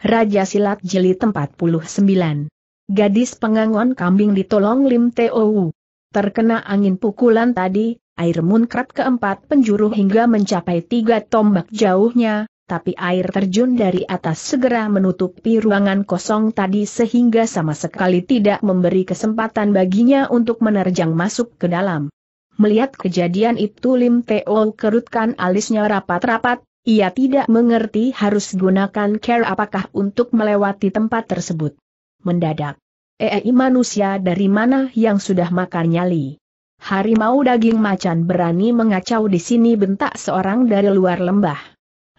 Raja Silat Jeli 49. Gadis pengangon kambing ditolong Lim Tou. Terkena angin pukulan tadi, air muncrat keempat penjuru hingga mencapai tiga tombak jauhnya, tapi air terjun dari atas segera menutupi ruangan kosong tadi sehingga sama sekali tidak memberi kesempatan baginya untuk menerjang masuk ke dalam. Melihat kejadian itu Lim Teo kerutkan alisnya rapat-rapat, ia tidak mengerti harus gunakan care apakah untuk melewati tempat tersebut. Mendadak. EI manusia dari mana yang sudah makan nyali. Harimau daging macan berani mengacau di sini bentak seorang dari luar lembah.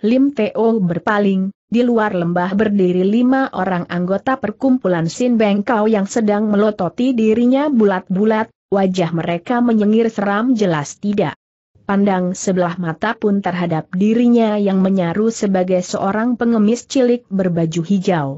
Lim Teo berpaling, di luar lembah berdiri lima orang anggota perkumpulan Sin Bengkau yang sedang melototi dirinya bulat-bulat, wajah mereka menyengir seram jelas tidak pandang sebelah mata pun terhadap dirinya yang menyaru sebagai seorang pengemis cilik berbaju hijau.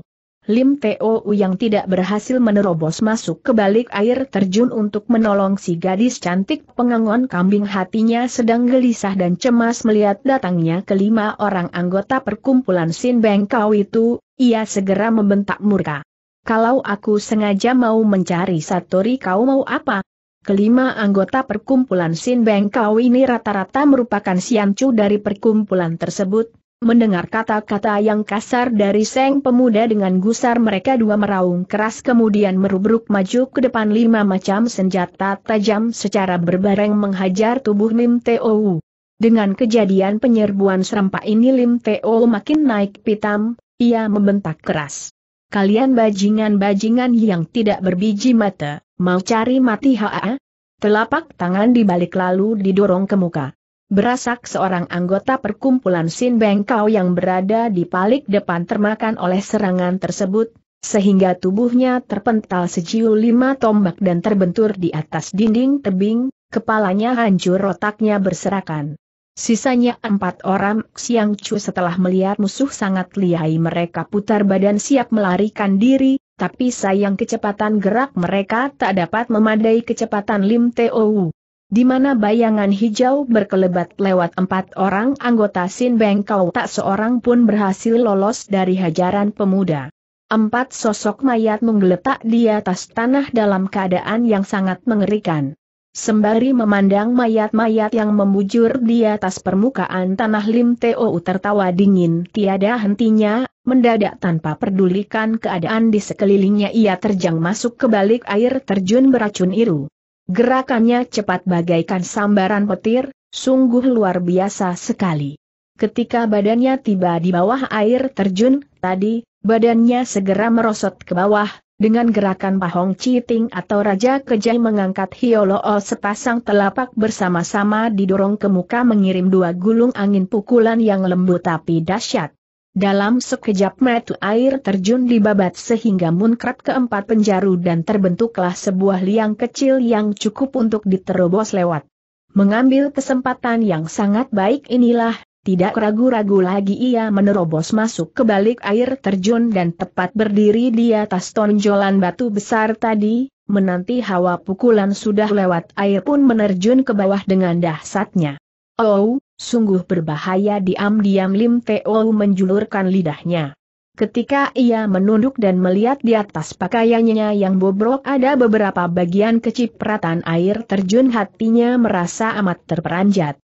Lim Teo yang tidak berhasil menerobos masuk ke balik air terjun untuk menolong si gadis cantik pengangon kambing hatinya sedang gelisah dan cemas melihat datangnya kelima orang anggota perkumpulan Sin Bengkau itu, ia segera membentak murka. Kalau aku sengaja mau mencari Satori kau mau apa? kelima anggota perkumpulan Sin Bengkau ini rata-rata merupakan siancu dari perkumpulan tersebut, Mendengar kata-kata yang kasar dari Seng Pemuda dengan gusar mereka dua meraung keras kemudian merubruk maju ke depan lima macam senjata tajam secara berbareng menghajar tubuh Lim Teo. Dengan kejadian penyerbuan serempak ini Lim Teo makin naik pitam, ia membentak keras. Kalian bajingan-bajingan yang tidak berbiji mata, mau cari mati haa? Telapak tangan dibalik lalu didorong ke muka. Berasak seorang anggota perkumpulan Sin Bengkau yang berada di palik depan termakan oleh serangan tersebut, sehingga tubuhnya terpental sejiu lima tombak dan terbentur di atas dinding tebing, kepalanya hancur otaknya berserakan. Sisanya empat orang Xiang Chu setelah melihat musuh sangat lihai mereka putar badan siap melarikan diri, tapi sayang kecepatan gerak mereka tak dapat memadai kecepatan Lim Teo di mana bayangan hijau berkelebat lewat empat orang anggota Sin Bengkau tak seorang pun berhasil lolos dari hajaran pemuda. Empat sosok mayat menggeletak di atas tanah dalam keadaan yang sangat mengerikan. Sembari memandang mayat-mayat yang membujur di atas permukaan tanah Lim Teo tertawa dingin tiada hentinya, mendadak tanpa pedulikan keadaan di sekelilingnya ia terjang masuk ke balik air terjun beracun iru. Gerakannya cepat bagaikan sambaran petir, sungguh luar biasa sekali. Ketika badannya tiba di bawah air terjun, tadi, badannya segera merosot ke bawah, dengan gerakan Pahong Citing atau Raja Kejai mengangkat Hiolo O sepasang telapak bersama-sama didorong ke muka mengirim dua gulung angin pukulan yang lembut tapi dahsyat. Dalam sekejap metu air terjun dibabat sehingga munkrat keempat penjaru dan terbentuklah sebuah liang kecil yang cukup untuk diterobos lewat. Mengambil kesempatan yang sangat baik inilah, tidak ragu-ragu lagi ia menerobos masuk ke balik air terjun dan tepat berdiri di atas tonjolan batu besar tadi, menanti hawa pukulan sudah lewat air pun menerjun ke bawah dengan dahsyatnya. Oh, sungguh berbahaya diam-diam Lim Teo menjulurkan lidahnya. Ketika ia menunduk dan melihat di atas pakaiannya yang bobrok ada beberapa bagian kecipratan air terjun hatinya merasa amat terperanjat.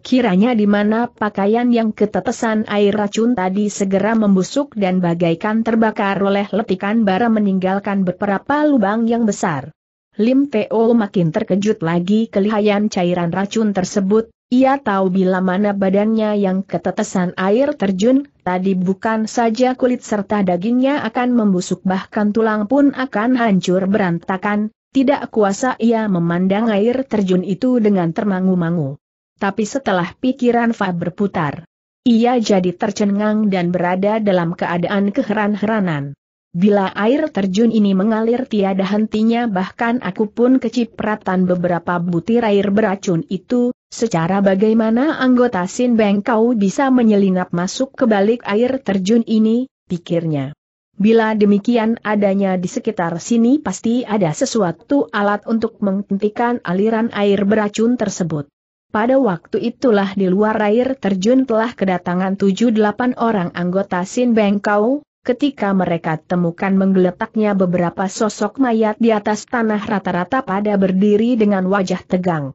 Kiranya di mana pakaian yang ketetesan air racun tadi segera membusuk dan bagaikan terbakar oleh letikan bara meninggalkan beberapa lubang yang besar. Lim Teo makin terkejut lagi kelihayan cairan racun tersebut, ia tahu bila mana badannya yang ketetesan air terjun, tadi bukan saja kulit serta dagingnya akan membusuk bahkan tulang pun akan hancur berantakan, tidak kuasa ia memandang air terjun itu dengan termangu-mangu tapi setelah pikiran Fa berputar, ia jadi tercengang dan berada dalam keadaan keheran-heranan. Bila air terjun ini mengalir tiada hentinya bahkan aku pun kecipratan beberapa butir air beracun itu, secara bagaimana anggota Sin Beng kau bisa menyelinap masuk ke balik air terjun ini, pikirnya. Bila demikian adanya di sekitar sini pasti ada sesuatu alat untuk menghentikan aliran air beracun tersebut. Pada waktu itulah di luar air terjun telah kedatangan tujuh delapan orang anggota Sin Bengkau, ketika mereka temukan menggeletaknya beberapa sosok mayat di atas tanah rata-rata pada berdiri dengan wajah tegang.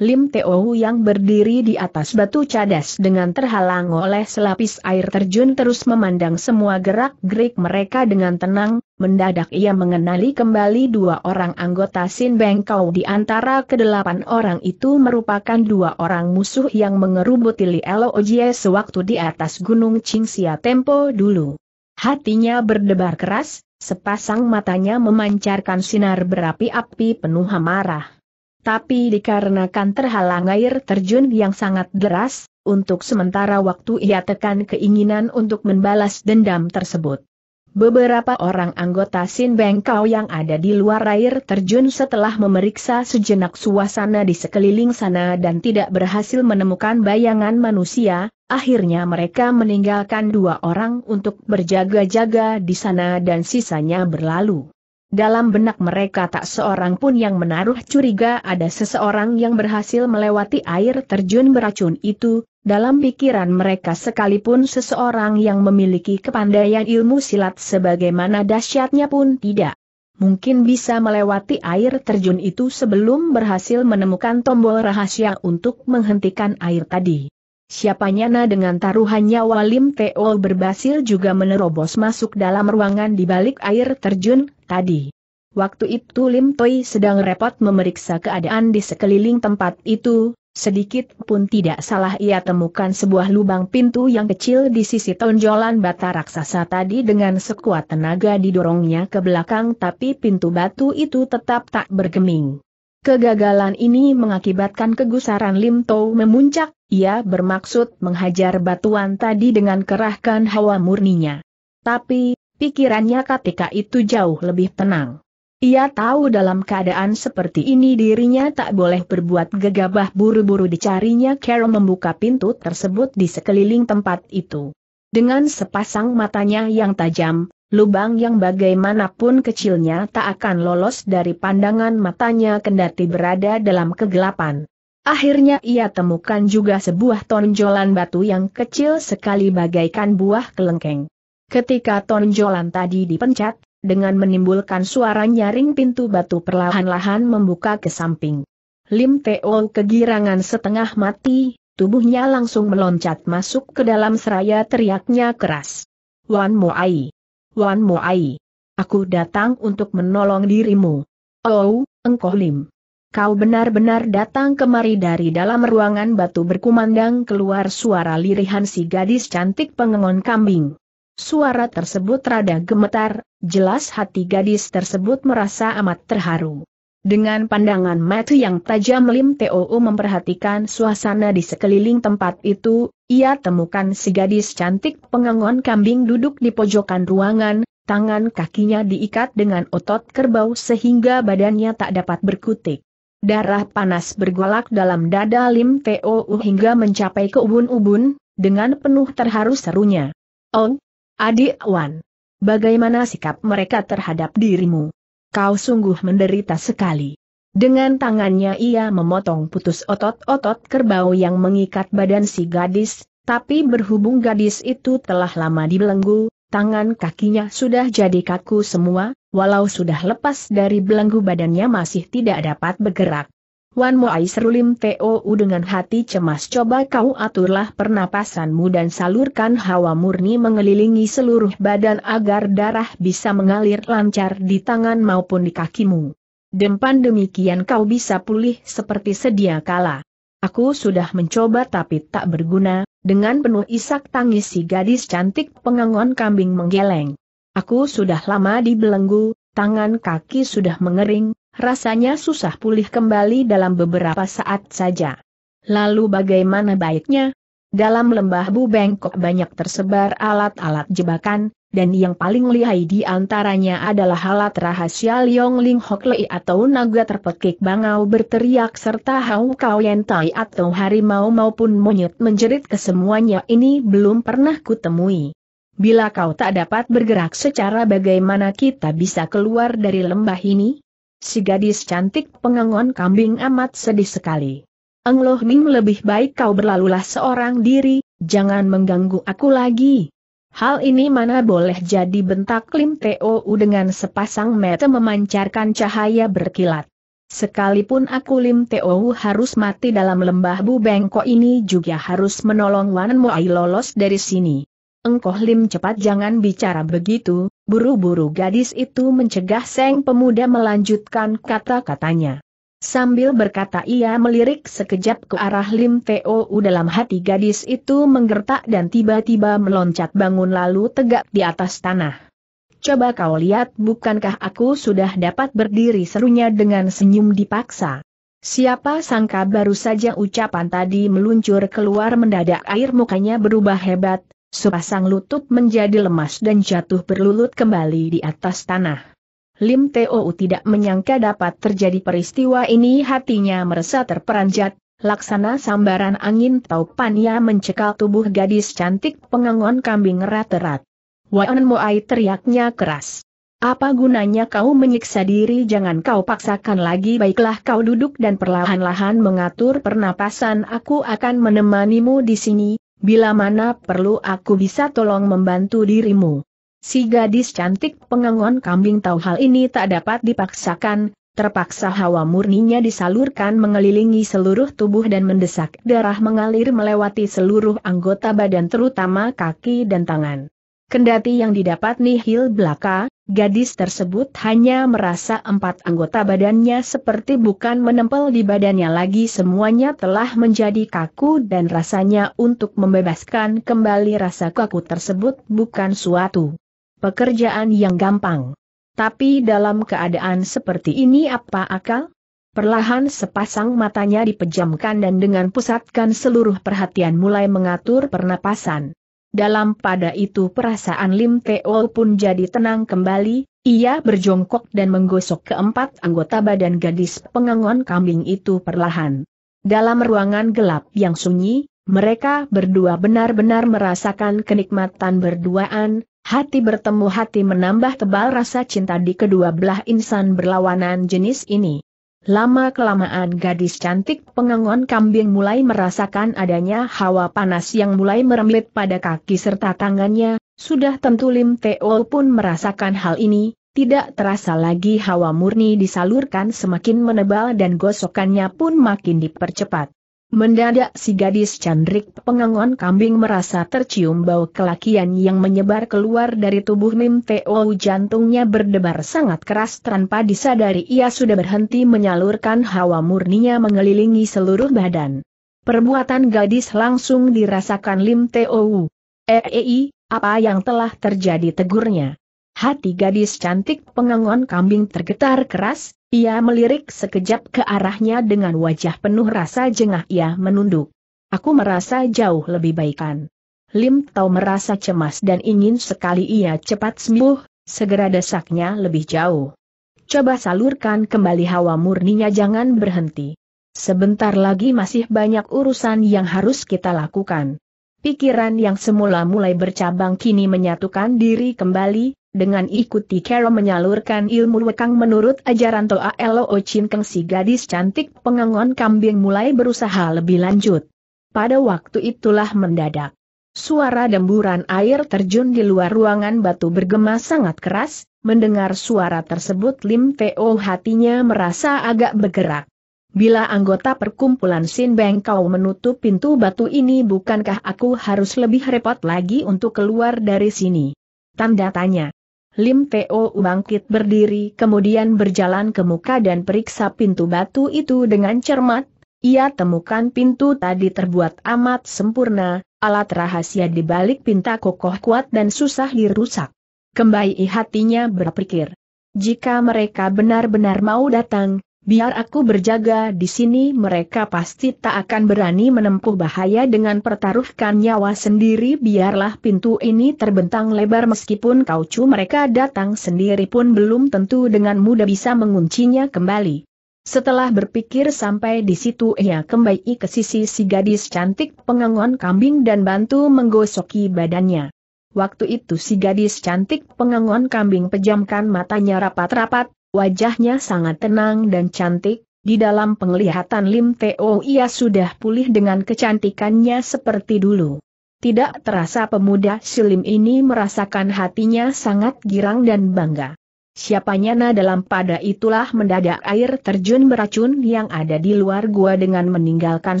Lim Teo yang berdiri di atas batu cadas dengan terhalang oleh selapis air terjun terus memandang semua gerak-gerik mereka dengan tenang, mendadak ia mengenali kembali dua orang anggota Sin Bengkau di antara kedelapan orang itu merupakan dua orang musuh yang mengerubuti Li Elo Ojie sewaktu di atas gunung Qingxia Tempo dulu. Hatinya berdebar keras, sepasang matanya memancarkan sinar berapi-api penuh amarah tapi dikarenakan terhalang air terjun yang sangat deras, untuk sementara waktu ia tekan keinginan untuk membalas dendam tersebut. Beberapa orang anggota Sin Bengkau yang ada di luar air terjun setelah memeriksa sejenak suasana di sekeliling sana dan tidak berhasil menemukan bayangan manusia, akhirnya mereka meninggalkan dua orang untuk berjaga-jaga di sana dan sisanya berlalu. Dalam benak mereka tak seorang pun yang menaruh curiga ada seseorang yang berhasil melewati air terjun beracun itu, dalam pikiran mereka sekalipun seseorang yang memiliki kepandaian ilmu silat sebagaimana dahsyatnya pun tidak. Mungkin bisa melewati air terjun itu sebelum berhasil menemukan tombol rahasia untuk menghentikan air tadi. Siapanya na dengan taruhannya Walim Teo berbasil juga menerobos masuk dalam ruangan di balik air terjun tadi. Waktu itu Lim Toi sedang repot memeriksa keadaan di sekeliling tempat itu, sedikit pun tidak salah ia temukan sebuah lubang pintu yang kecil di sisi tonjolan bata raksasa tadi dengan sekuat tenaga didorongnya ke belakang tapi pintu batu itu tetap tak bergeming. Kegagalan ini mengakibatkan kegusaran Lim Tou memuncak, ia bermaksud menghajar batuan tadi dengan kerahkan hawa murninya. Tapi, pikirannya ketika itu jauh lebih tenang. Ia tahu dalam keadaan seperti ini dirinya tak boleh berbuat gegabah buru-buru dicarinya Carol membuka pintu tersebut di sekeliling tempat itu. Dengan sepasang matanya yang tajam, lubang yang bagaimanapun kecilnya tak akan lolos dari pandangan matanya kendati berada dalam kegelapan. Akhirnya ia temukan juga sebuah tonjolan batu yang kecil sekali bagaikan buah kelengkeng. Ketika tonjolan tadi dipencet, dengan menimbulkan suara nyaring pintu batu perlahan-lahan membuka ke samping. Lim Teo kegirangan setengah mati, tubuhnya langsung meloncat masuk ke dalam seraya teriaknya keras. Wan Moai. Wan Moai. Aku datang untuk menolong dirimu. Oh, engkau Lim. Kau benar-benar datang kemari dari dalam ruangan batu berkumandang keluar suara lirihan si gadis cantik pengengon kambing. Suara tersebut rada gemetar, jelas hati gadis tersebut merasa amat terharu. Dengan pandangan mata yang tajam Lim Teo memperhatikan suasana di sekeliling tempat itu, ia temukan si gadis cantik pengangon kambing duduk di pojokan ruangan, tangan kakinya diikat dengan otot kerbau sehingga badannya tak dapat berkutik. Darah panas bergolak dalam dada Lim Teo hingga mencapai ke ubun-ubun, dengan penuh terharu serunya. Oh, adik Wan, bagaimana sikap mereka terhadap dirimu? kau sungguh menderita sekali. Dengan tangannya ia memotong putus otot-otot kerbau yang mengikat badan si gadis, tapi berhubung gadis itu telah lama dibelenggu, tangan kakinya sudah jadi kaku semua, walau sudah lepas dari belenggu badannya masih tidak dapat bergerak. Wan Moai serulim TOU dengan hati cemas coba kau aturlah pernapasanmu dan salurkan hawa murni mengelilingi seluruh badan agar darah bisa mengalir lancar di tangan maupun di kakimu. Dempan demikian kau bisa pulih seperti sedia kala. Aku sudah mencoba tapi tak berguna, dengan penuh isak tangis si gadis cantik pengangon kambing menggeleng. Aku sudah lama dibelenggu, tangan kaki sudah mengering, Rasanya susah pulih kembali dalam beberapa saat saja. Lalu bagaimana baiknya? Dalam lembah Bu Bengkok banyak tersebar alat-alat jebakan, dan yang paling lihai di antaranya adalah alat rahasia Liong Ling Hok Lei atau naga terpekik bangau berteriak serta Hau Kau Yentai atau harimau maupun monyet menjerit kesemuanya ini belum pernah kutemui. Bila kau tak dapat bergerak secara bagaimana kita bisa keluar dari lembah ini? Si gadis cantik pengangon kambing amat sedih sekali. Eng Loh Ming lebih baik kau berlalulah seorang diri, jangan mengganggu aku lagi. Hal ini mana boleh jadi bentak Lim Teo dengan sepasang mata memancarkan cahaya berkilat. Sekalipun aku Lim Teo harus mati dalam lembah bu bengkok ini juga harus menolong Wan Moai lolos dari sini. Engkoh Lim cepat jangan bicara begitu, buru-buru gadis itu mencegah Seng pemuda melanjutkan kata-katanya. Sambil berkata ia melirik sekejap ke arah Lim Teo dalam hati gadis itu menggertak dan tiba-tiba meloncat bangun lalu tegak di atas tanah. Coba kau lihat bukankah aku sudah dapat berdiri serunya dengan senyum dipaksa. Siapa sangka baru saja ucapan tadi meluncur keluar mendadak air mukanya berubah hebat, Sepasang lutut menjadi lemas dan jatuh berlulut kembali di atas tanah. Lim Teo tidak menyangka dapat terjadi peristiwa ini hatinya merasa terperanjat, Laksana sambaran angin taupannya mencekal tubuh gadis cantik pengangon kambing rat-rat. Wan Moai teriaknya keras. Apa gunanya kau menyiksa diri jangan kau paksakan lagi baiklah kau duduk dan perlahan-lahan mengatur pernapasan aku akan menemanimu di sini, bila mana perlu aku bisa tolong membantu dirimu. Si gadis cantik pengangon kambing tahu hal ini tak dapat dipaksakan, terpaksa hawa murninya disalurkan mengelilingi seluruh tubuh dan mendesak darah mengalir melewati seluruh anggota badan terutama kaki dan tangan. Kendati yang didapat nihil belaka, Gadis tersebut hanya merasa empat anggota badannya seperti bukan menempel di badannya lagi semuanya telah menjadi kaku dan rasanya untuk membebaskan kembali rasa kaku tersebut bukan suatu pekerjaan yang gampang. Tapi dalam keadaan seperti ini apa akal? Perlahan sepasang matanya dipejamkan dan dengan pusatkan seluruh perhatian mulai mengatur pernapasan. Dalam pada itu perasaan Lim Teo pun jadi tenang kembali, ia berjongkok dan menggosok keempat anggota badan gadis pengangon kambing itu perlahan. Dalam ruangan gelap yang sunyi, mereka berdua benar-benar merasakan kenikmatan berduaan, hati bertemu hati menambah tebal rasa cinta di kedua belah insan berlawanan jenis ini. Lama-kelamaan gadis cantik pengengon kambing mulai merasakan adanya hawa panas yang mulai merembet pada kaki serta tangannya, sudah tentu Lim Teo pun merasakan hal ini, tidak terasa lagi hawa murni disalurkan semakin menebal dan gosokannya pun makin dipercepat. Mendadak si gadis candrik pengangon kambing merasa tercium bau kelakian yang menyebar keluar dari tubuh Mim Teo jantungnya berdebar sangat keras tanpa disadari ia sudah berhenti menyalurkan hawa murninya mengelilingi seluruh badan. Perbuatan gadis langsung dirasakan Lim Teo. Eei, eh, eh, apa yang telah terjadi tegurnya? Hati gadis cantik pengangon kambing tergetar keras, ia melirik sekejap ke arahnya dengan wajah penuh rasa jengah ia menunduk. Aku merasa jauh lebih baikan. Lim Tau merasa cemas dan ingin sekali ia cepat sembuh, segera desaknya lebih jauh. Coba salurkan kembali hawa murninya jangan berhenti. Sebentar lagi masih banyak urusan yang harus kita lakukan. Pikiran yang semula mulai bercabang kini menyatukan diri kembali, dengan ikuti Kero menyalurkan ilmu wekang menurut ajaran Toa Elo Ochin Keng si gadis cantik pengangon kambing mulai berusaha lebih lanjut. Pada waktu itulah mendadak. Suara demburan air terjun di luar ruangan batu bergema sangat keras, mendengar suara tersebut Lim Teo hatinya merasa agak bergerak. Bila anggota perkumpulan Sin Beng kau menutup pintu batu ini bukankah aku harus lebih repot lagi untuk keluar dari sini? Tanda tanya. Lim Teo bangkit berdiri kemudian berjalan ke muka dan periksa pintu batu itu dengan cermat. Ia temukan pintu tadi terbuat amat sempurna, alat rahasia di balik pinta kokoh kuat dan susah dirusak. Kembali hatinya berpikir. Jika mereka benar-benar mau datang, Biar aku berjaga di sini mereka pasti tak akan berani menempuh bahaya dengan pertaruhkan nyawa sendiri biarlah pintu ini terbentang lebar meskipun kau kaucu mereka datang sendiri pun belum tentu dengan mudah bisa menguncinya kembali. Setelah berpikir sampai di situ ia kembali ke sisi si gadis cantik pengangon kambing dan bantu menggosoki badannya. Waktu itu si gadis cantik pengangon kambing pejamkan matanya rapat-rapat, Wajahnya sangat tenang dan cantik, di dalam penglihatan Lim Teo ia sudah pulih dengan kecantikannya seperti dulu. Tidak terasa pemuda Silim ini merasakan hatinya sangat girang dan bangga. Siapanya na dalam pada itulah mendadak air terjun beracun yang ada di luar gua dengan meninggalkan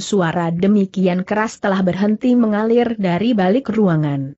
suara demikian keras telah berhenti mengalir dari balik ruangan.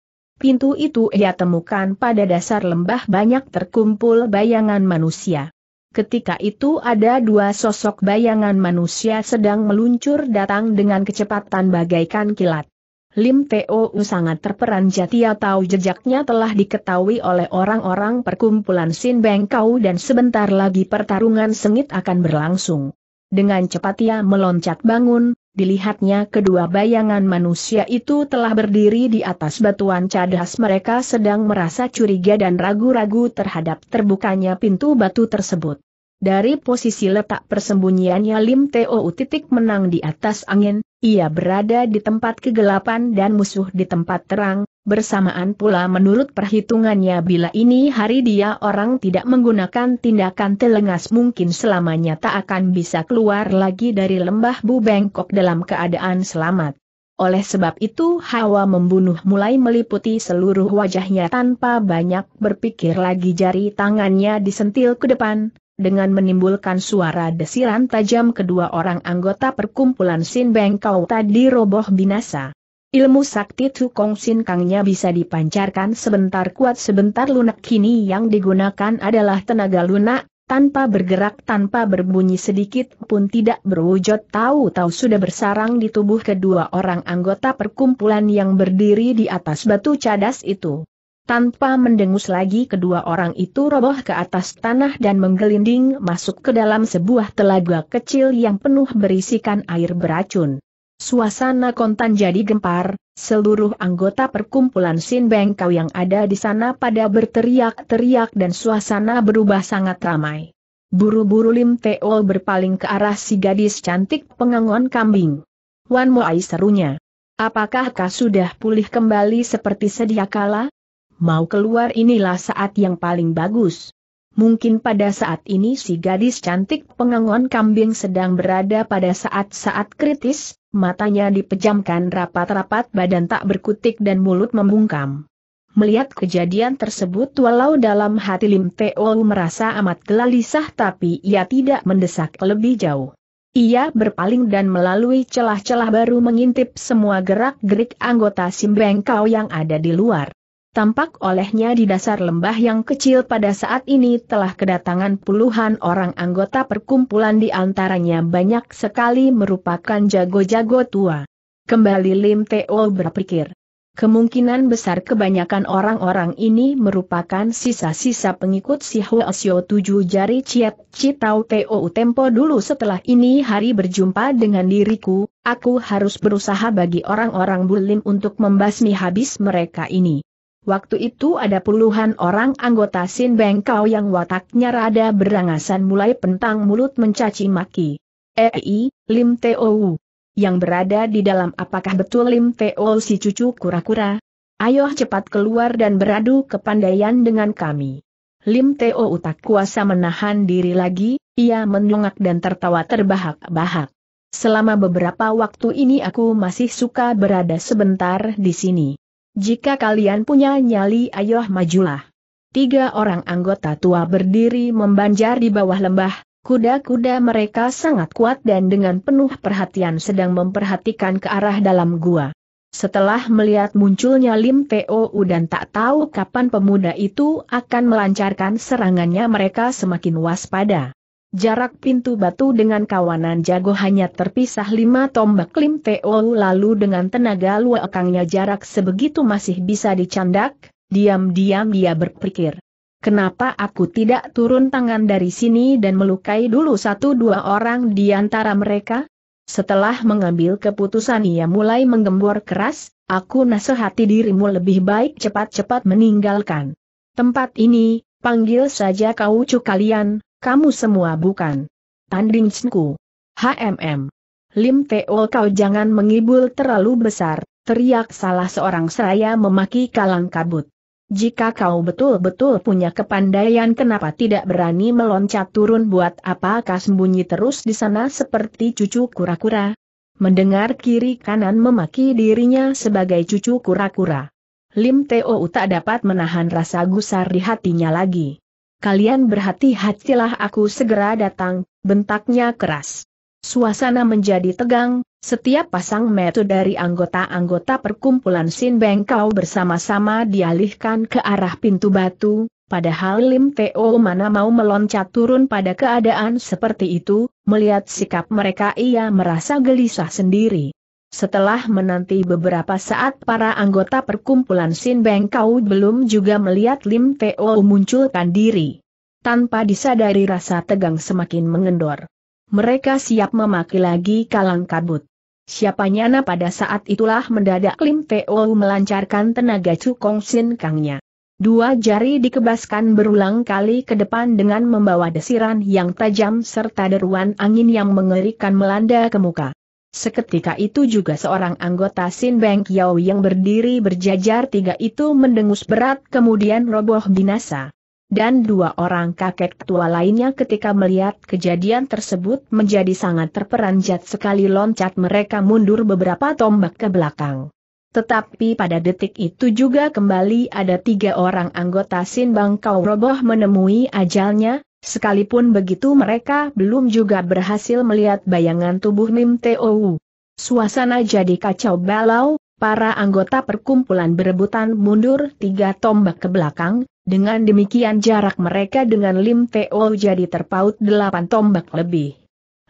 Pintu itu ia temukan pada dasar lembah banyak terkumpul bayangan manusia. Ketika itu ada dua sosok bayangan manusia sedang meluncur datang dengan kecepatan bagaikan kilat. Lim Teo sangat terperanjat ia tahu jejaknya telah diketahui oleh orang-orang perkumpulan Sin Bengkau dan sebentar lagi pertarungan sengit akan berlangsung. Dengan cepat ia meloncat bangun, Dilihatnya kedua bayangan manusia itu telah berdiri di atas batuan cadas mereka sedang merasa curiga dan ragu-ragu terhadap terbukanya pintu batu tersebut. Dari posisi letak persembunyiannya Lim Teo titik menang di atas angin, ia berada di tempat kegelapan dan musuh di tempat terang, Bersamaan pula menurut perhitungannya bila ini hari dia orang tidak menggunakan tindakan telengas mungkin selamanya tak akan bisa keluar lagi dari lembah Bu Bengkok dalam keadaan selamat. Oleh sebab itu hawa membunuh mulai meliputi seluruh wajahnya tanpa banyak berpikir lagi jari tangannya disentil ke depan, dengan menimbulkan suara desiran tajam kedua orang anggota perkumpulan Sin Bengkau tadi roboh binasa. Ilmu sakti Tukong Sin Kangnya bisa dipancarkan sebentar kuat sebentar lunak kini yang digunakan adalah tenaga lunak, tanpa bergerak tanpa berbunyi sedikit pun tidak berwujud tahu-tahu sudah bersarang di tubuh kedua orang anggota perkumpulan yang berdiri di atas batu cadas itu. Tanpa mendengus lagi kedua orang itu roboh ke atas tanah dan menggelinding masuk ke dalam sebuah telaga kecil yang penuh berisikan air beracun. Suasana kontan jadi gempar, seluruh anggota perkumpulan Sin Bengkau yang ada di sana pada berteriak-teriak dan suasana berubah sangat ramai. Buru-buru Lim Teol berpaling ke arah si gadis cantik pengangon kambing. Wan Moai serunya. Apakah kau sudah pulih kembali seperti sedia kala? Mau keluar inilah saat yang paling bagus. Mungkin pada saat ini si gadis cantik pengangon kambing sedang berada pada saat-saat kritis, matanya dipejamkan rapat-rapat badan tak berkutik dan mulut membungkam. Melihat kejadian tersebut walau dalam hati Lim Teo merasa amat gelisah tapi ia tidak mendesak lebih jauh. Ia berpaling dan melalui celah-celah baru mengintip semua gerak-gerik anggota Simbengkau yang ada di luar. Tampak olehnya di dasar lembah yang kecil pada saat ini telah kedatangan puluhan orang anggota perkumpulan di antaranya banyak sekali merupakan jago-jago tua. Kembali Lim Teo berpikir. Kemungkinan besar kebanyakan orang-orang ini merupakan sisa-sisa pengikut si Huasyo tujuh jari Ciat Citau Teo Tempo dulu setelah ini hari berjumpa dengan diriku, aku harus berusaha bagi orang-orang bulim untuk membasmi habis mereka ini. Waktu itu ada puluhan orang anggota Sin Bengkau yang wataknya rada berangasan mulai pentang mulut mencaci maki. EI, eh, Lim Teo. Yang berada di dalam apakah betul Lim Teo si cucu kura-kura? Ayo cepat keluar dan beradu kepandaian dengan kami. Lim Teo tak kuasa menahan diri lagi, ia menyongak dan tertawa terbahak-bahak. Selama beberapa waktu ini aku masih suka berada sebentar di sini. Jika kalian punya nyali ayoh majulah. Tiga orang anggota tua berdiri membanjar di bawah lembah, kuda-kuda mereka sangat kuat dan dengan penuh perhatian sedang memperhatikan ke arah dalam gua. Setelah melihat munculnya Lim Teo dan tak tahu kapan pemuda itu akan melancarkan serangannya mereka semakin waspada. Jarak pintu batu dengan kawanan jago hanya terpisah lima tombak klim to lalu dengan tenaga luar luakangnya jarak sebegitu masih bisa dicandak, diam-diam dia berpikir. Kenapa aku tidak turun tangan dari sini dan melukai dulu satu dua orang di antara mereka? Setelah mengambil keputusan ia mulai menggembor keras, aku nasihati dirimu lebih baik cepat-cepat meninggalkan. Tempat ini, panggil saja kau cu kalian, kamu semua bukan. Tanding Cengku. HMM. Lim Teo kau jangan mengibul terlalu besar, teriak salah seorang seraya memaki kalang kabut. Jika kau betul-betul punya kepandaian kenapa tidak berani meloncat turun buat apakah sembunyi terus di sana seperti cucu kura-kura? Mendengar kiri kanan memaki dirinya sebagai cucu kura-kura. Lim Teo tak dapat menahan rasa gusar di hatinya lagi kalian berhati-hatilah aku segera datang, bentaknya keras. Suasana menjadi tegang, setiap pasang metu dari anggota-anggota perkumpulan Sin Bengkau bersama-sama dialihkan ke arah pintu batu, padahal Lim Teo mana mau meloncat turun pada keadaan seperti itu, melihat sikap mereka ia merasa gelisah sendiri. Setelah menanti beberapa saat para anggota perkumpulan Sin Beng Kau belum juga melihat Lim Teo munculkan diri. Tanpa disadari rasa tegang semakin mengendor. Mereka siap memaki lagi kalang kabut. Siapa nyana pada saat itulah mendadak Lim Teo melancarkan tenaga cukong Sin Kangnya. Dua jari dikebaskan berulang kali ke depan dengan membawa desiran yang tajam serta deruan angin yang mengerikan melanda ke muka. Seketika itu juga seorang anggota Sin Beng Kiao yang berdiri berjajar tiga itu mendengus berat kemudian roboh binasa. Dan dua orang kakek tua lainnya ketika melihat kejadian tersebut menjadi sangat terperanjat sekali loncat mereka mundur beberapa tombak ke belakang. Tetapi pada detik itu juga kembali ada tiga orang anggota Sin Bang Kau roboh menemui ajalnya, Sekalipun begitu mereka belum juga berhasil melihat bayangan tubuh Nim Tou. Suasana jadi kacau balau, para anggota perkumpulan berebutan mundur tiga tombak ke belakang, dengan demikian jarak mereka dengan Lim Teo jadi terpaut delapan tombak lebih.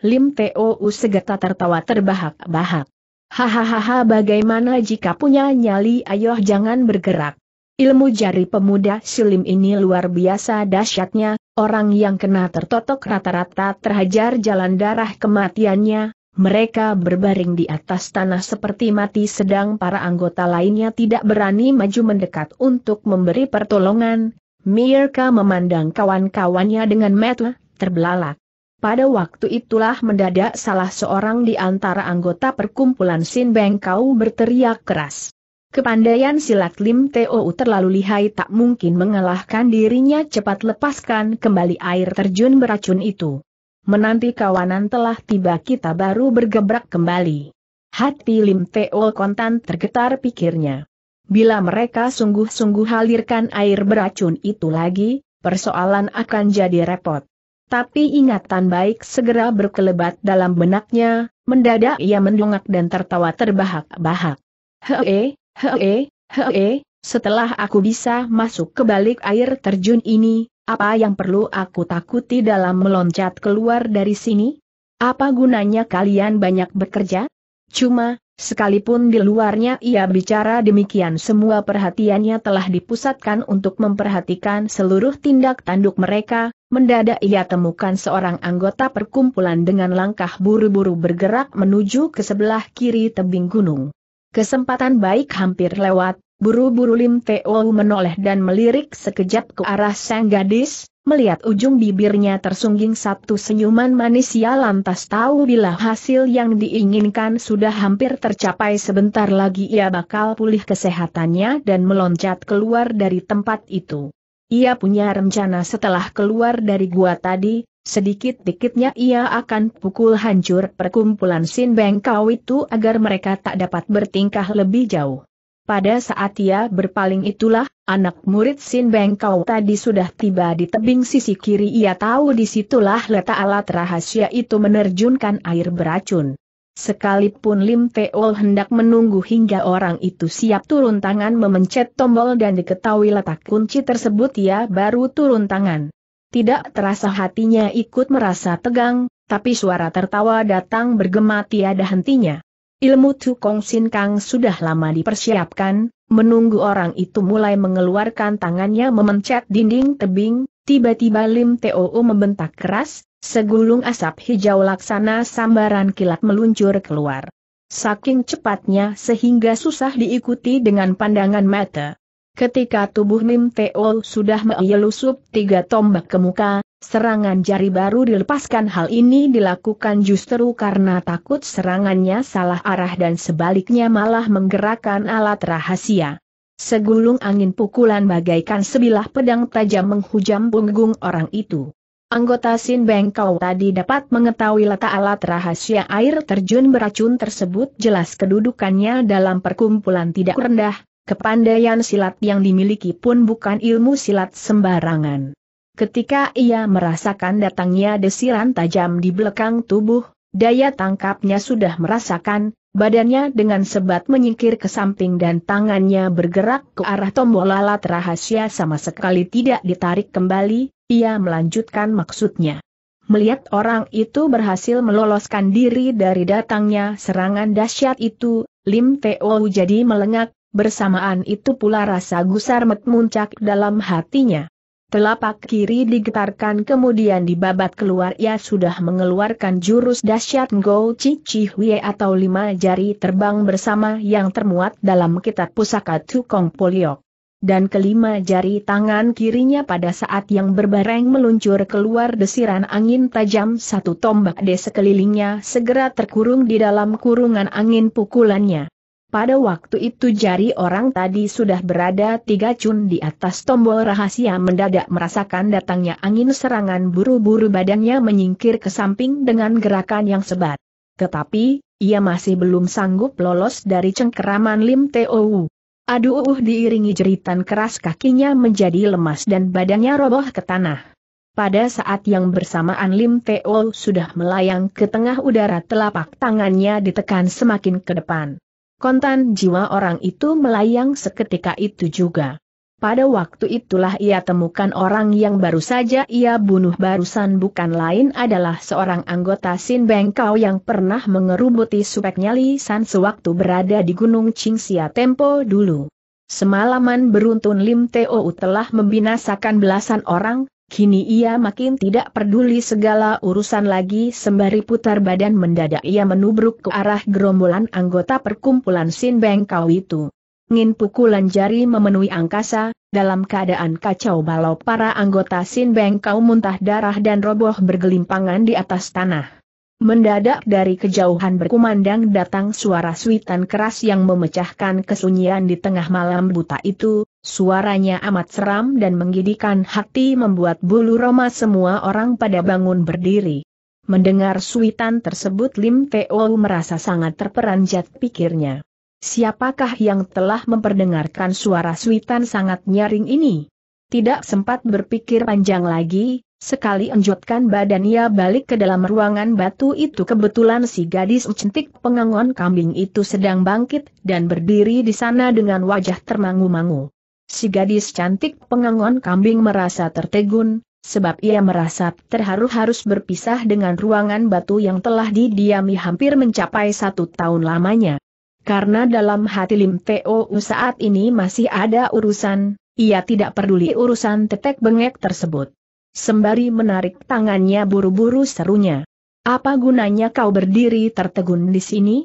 Lim Teo segera tertawa terbahak-bahak. Hahaha bagaimana jika punya nyali ayo jangan bergerak. Ilmu jari pemuda silim ini luar biasa dahsyatnya, Orang yang kena tertotok rata-rata terhajar jalan darah kematiannya, mereka berbaring di atas tanah seperti mati sedang para anggota lainnya tidak berani maju mendekat untuk memberi pertolongan. Mirka memandang kawan-kawannya dengan mata terbelalak. Pada waktu itulah mendadak salah seorang di antara anggota perkumpulan Sin Bengkau berteriak keras. Kepandaian silat Lim Teo terlalu lihai tak mungkin mengalahkan dirinya cepat lepaskan kembali air terjun beracun itu. Menanti kawanan telah tiba kita baru bergebrak kembali. Hati Lim Teo kontan tergetar pikirnya. Bila mereka sungguh-sungguh halirkan air beracun itu lagi, persoalan akan jadi repot. Tapi ingatan baik segera berkelebat dalam benaknya, mendadak ia mendongak dan tertawa terbahak-bahak. Hee, Hee, hee, setelah aku bisa masuk ke balik air terjun ini, apa yang perlu aku takuti dalam meloncat keluar dari sini? Apa gunanya kalian banyak bekerja? Cuma, sekalipun di luarnya ia bicara demikian semua perhatiannya telah dipusatkan untuk memperhatikan seluruh tindak tanduk mereka, mendadak ia temukan seorang anggota perkumpulan dengan langkah buru-buru bergerak menuju ke sebelah kiri tebing gunung. Kesempatan baik hampir lewat, buru-buru Lim Teo menoleh dan melirik sekejap ke arah sang gadis, melihat ujung bibirnya tersungging satu senyuman manis ia ya lantas tahu bila hasil yang diinginkan sudah hampir tercapai sebentar lagi ia bakal pulih kesehatannya dan meloncat keluar dari tempat itu. Ia punya rencana setelah keluar dari gua tadi, Sedikit-dikitnya ia akan pukul hancur perkumpulan Sin Beng Kau itu agar mereka tak dapat bertingkah lebih jauh. Pada saat ia berpaling itulah, anak murid Sin Beng Kau tadi sudah tiba di tebing sisi kiri ia tahu disitulah letak alat rahasia itu menerjunkan air beracun. Sekalipun Lim Teol hendak menunggu hingga orang itu siap turun tangan memencet tombol dan diketahui letak kunci tersebut ia baru turun tangan. Tidak terasa hatinya ikut merasa tegang, tapi suara tertawa datang bergema tiada hentinya. Ilmu Tukong Sin Kang sudah lama dipersiapkan, menunggu orang itu mulai mengeluarkan tangannya memencet dinding tebing, tiba-tiba Lim Too membentak keras, segulung asap hijau laksana sambaran kilat meluncur keluar. Saking cepatnya sehingga susah diikuti dengan pandangan mata. Ketika tubuh Mim Teol sudah meyelusup tiga tombak ke muka, serangan jari baru dilepaskan hal ini dilakukan justru karena takut serangannya salah arah dan sebaliknya malah menggerakkan alat rahasia. Segulung angin pukulan bagaikan sebilah pedang tajam menghujam punggung orang itu. Anggota Sin Bengkau tadi dapat mengetahui letak alat rahasia air terjun beracun tersebut jelas kedudukannya dalam perkumpulan tidak rendah, Kepandaian silat yang dimiliki pun bukan ilmu silat sembarangan. Ketika ia merasakan datangnya desiran tajam di belakang tubuh, daya tangkapnya sudah merasakan, badannya dengan sebat menyingkir ke samping dan tangannya bergerak ke arah tombol alat rahasia sama sekali tidak ditarik kembali, ia melanjutkan maksudnya. Melihat orang itu berhasil meloloskan diri dari datangnya serangan dahsyat itu, Lim Teo jadi melengak, Bersamaan itu pula rasa gusarmet muncak dalam hatinya. Telapak kiri digetarkan kemudian dibabat keluar ia sudah mengeluarkan jurus dasyat Ngo Chi Chi Hwe atau lima jari terbang bersama yang termuat dalam kitab pusaka Tukong Polio. Dan kelima jari tangan kirinya pada saat yang berbareng meluncur keluar desiran angin tajam satu tombak di sekelilingnya segera terkurung di dalam kurungan angin pukulannya. Pada waktu itu jari orang tadi sudah berada tiga cun di atas tombol rahasia mendadak merasakan datangnya angin serangan buru-buru badannya menyingkir ke samping dengan gerakan yang sebat. Tetapi, ia masih belum sanggup lolos dari cengkeraman Lim Teo Aduh uh, diiringi jeritan keras kakinya menjadi lemas dan badannya roboh ke tanah. Pada saat yang bersamaan Lim Teo sudah melayang ke tengah udara telapak tangannya ditekan semakin ke depan. Kontan jiwa orang itu melayang seketika itu juga. Pada waktu itulah ia temukan orang yang baru saja ia bunuh barusan bukan lain adalah seorang anggota Sin Bengkau yang pernah mengerubuti supek nyali San sewaktu berada di Gunung Qingxia Tempo dulu. Semalaman beruntun Lim Teo telah membinasakan belasan orang, Kini ia makin tidak peduli segala urusan lagi sembari putar badan mendadak ia menubruk ke arah gerombolan anggota perkumpulan Sin Bengkau itu. Ngin pukulan jari memenuhi angkasa, dalam keadaan kacau balau para anggota Sin Bengkau muntah darah dan roboh bergelimpangan di atas tanah. Mendadak dari kejauhan berkumandang datang suara suitan keras yang memecahkan kesunyian di tengah malam buta itu, suaranya amat seram dan menggidikan hati membuat bulu roma semua orang pada bangun berdiri. Mendengar suitan tersebut Lim Teo merasa sangat terperanjat pikirnya. Siapakah yang telah memperdengarkan suara suitan sangat nyaring ini? Tidak sempat berpikir panjang lagi, Sekali enjotkan badan ia balik ke dalam ruangan batu itu kebetulan si gadis cantik pengangon kambing itu sedang bangkit dan berdiri di sana dengan wajah termangu-mangu. Si gadis cantik pengangon kambing merasa tertegun, sebab ia merasa terharu harus berpisah dengan ruangan batu yang telah didiami hampir mencapai satu tahun lamanya. Karena dalam hati Lim Teo saat ini masih ada urusan, ia tidak peduli urusan tetek bengek tersebut. Sembari menarik tangannya buru-buru serunya. Apa gunanya kau berdiri tertegun di sini?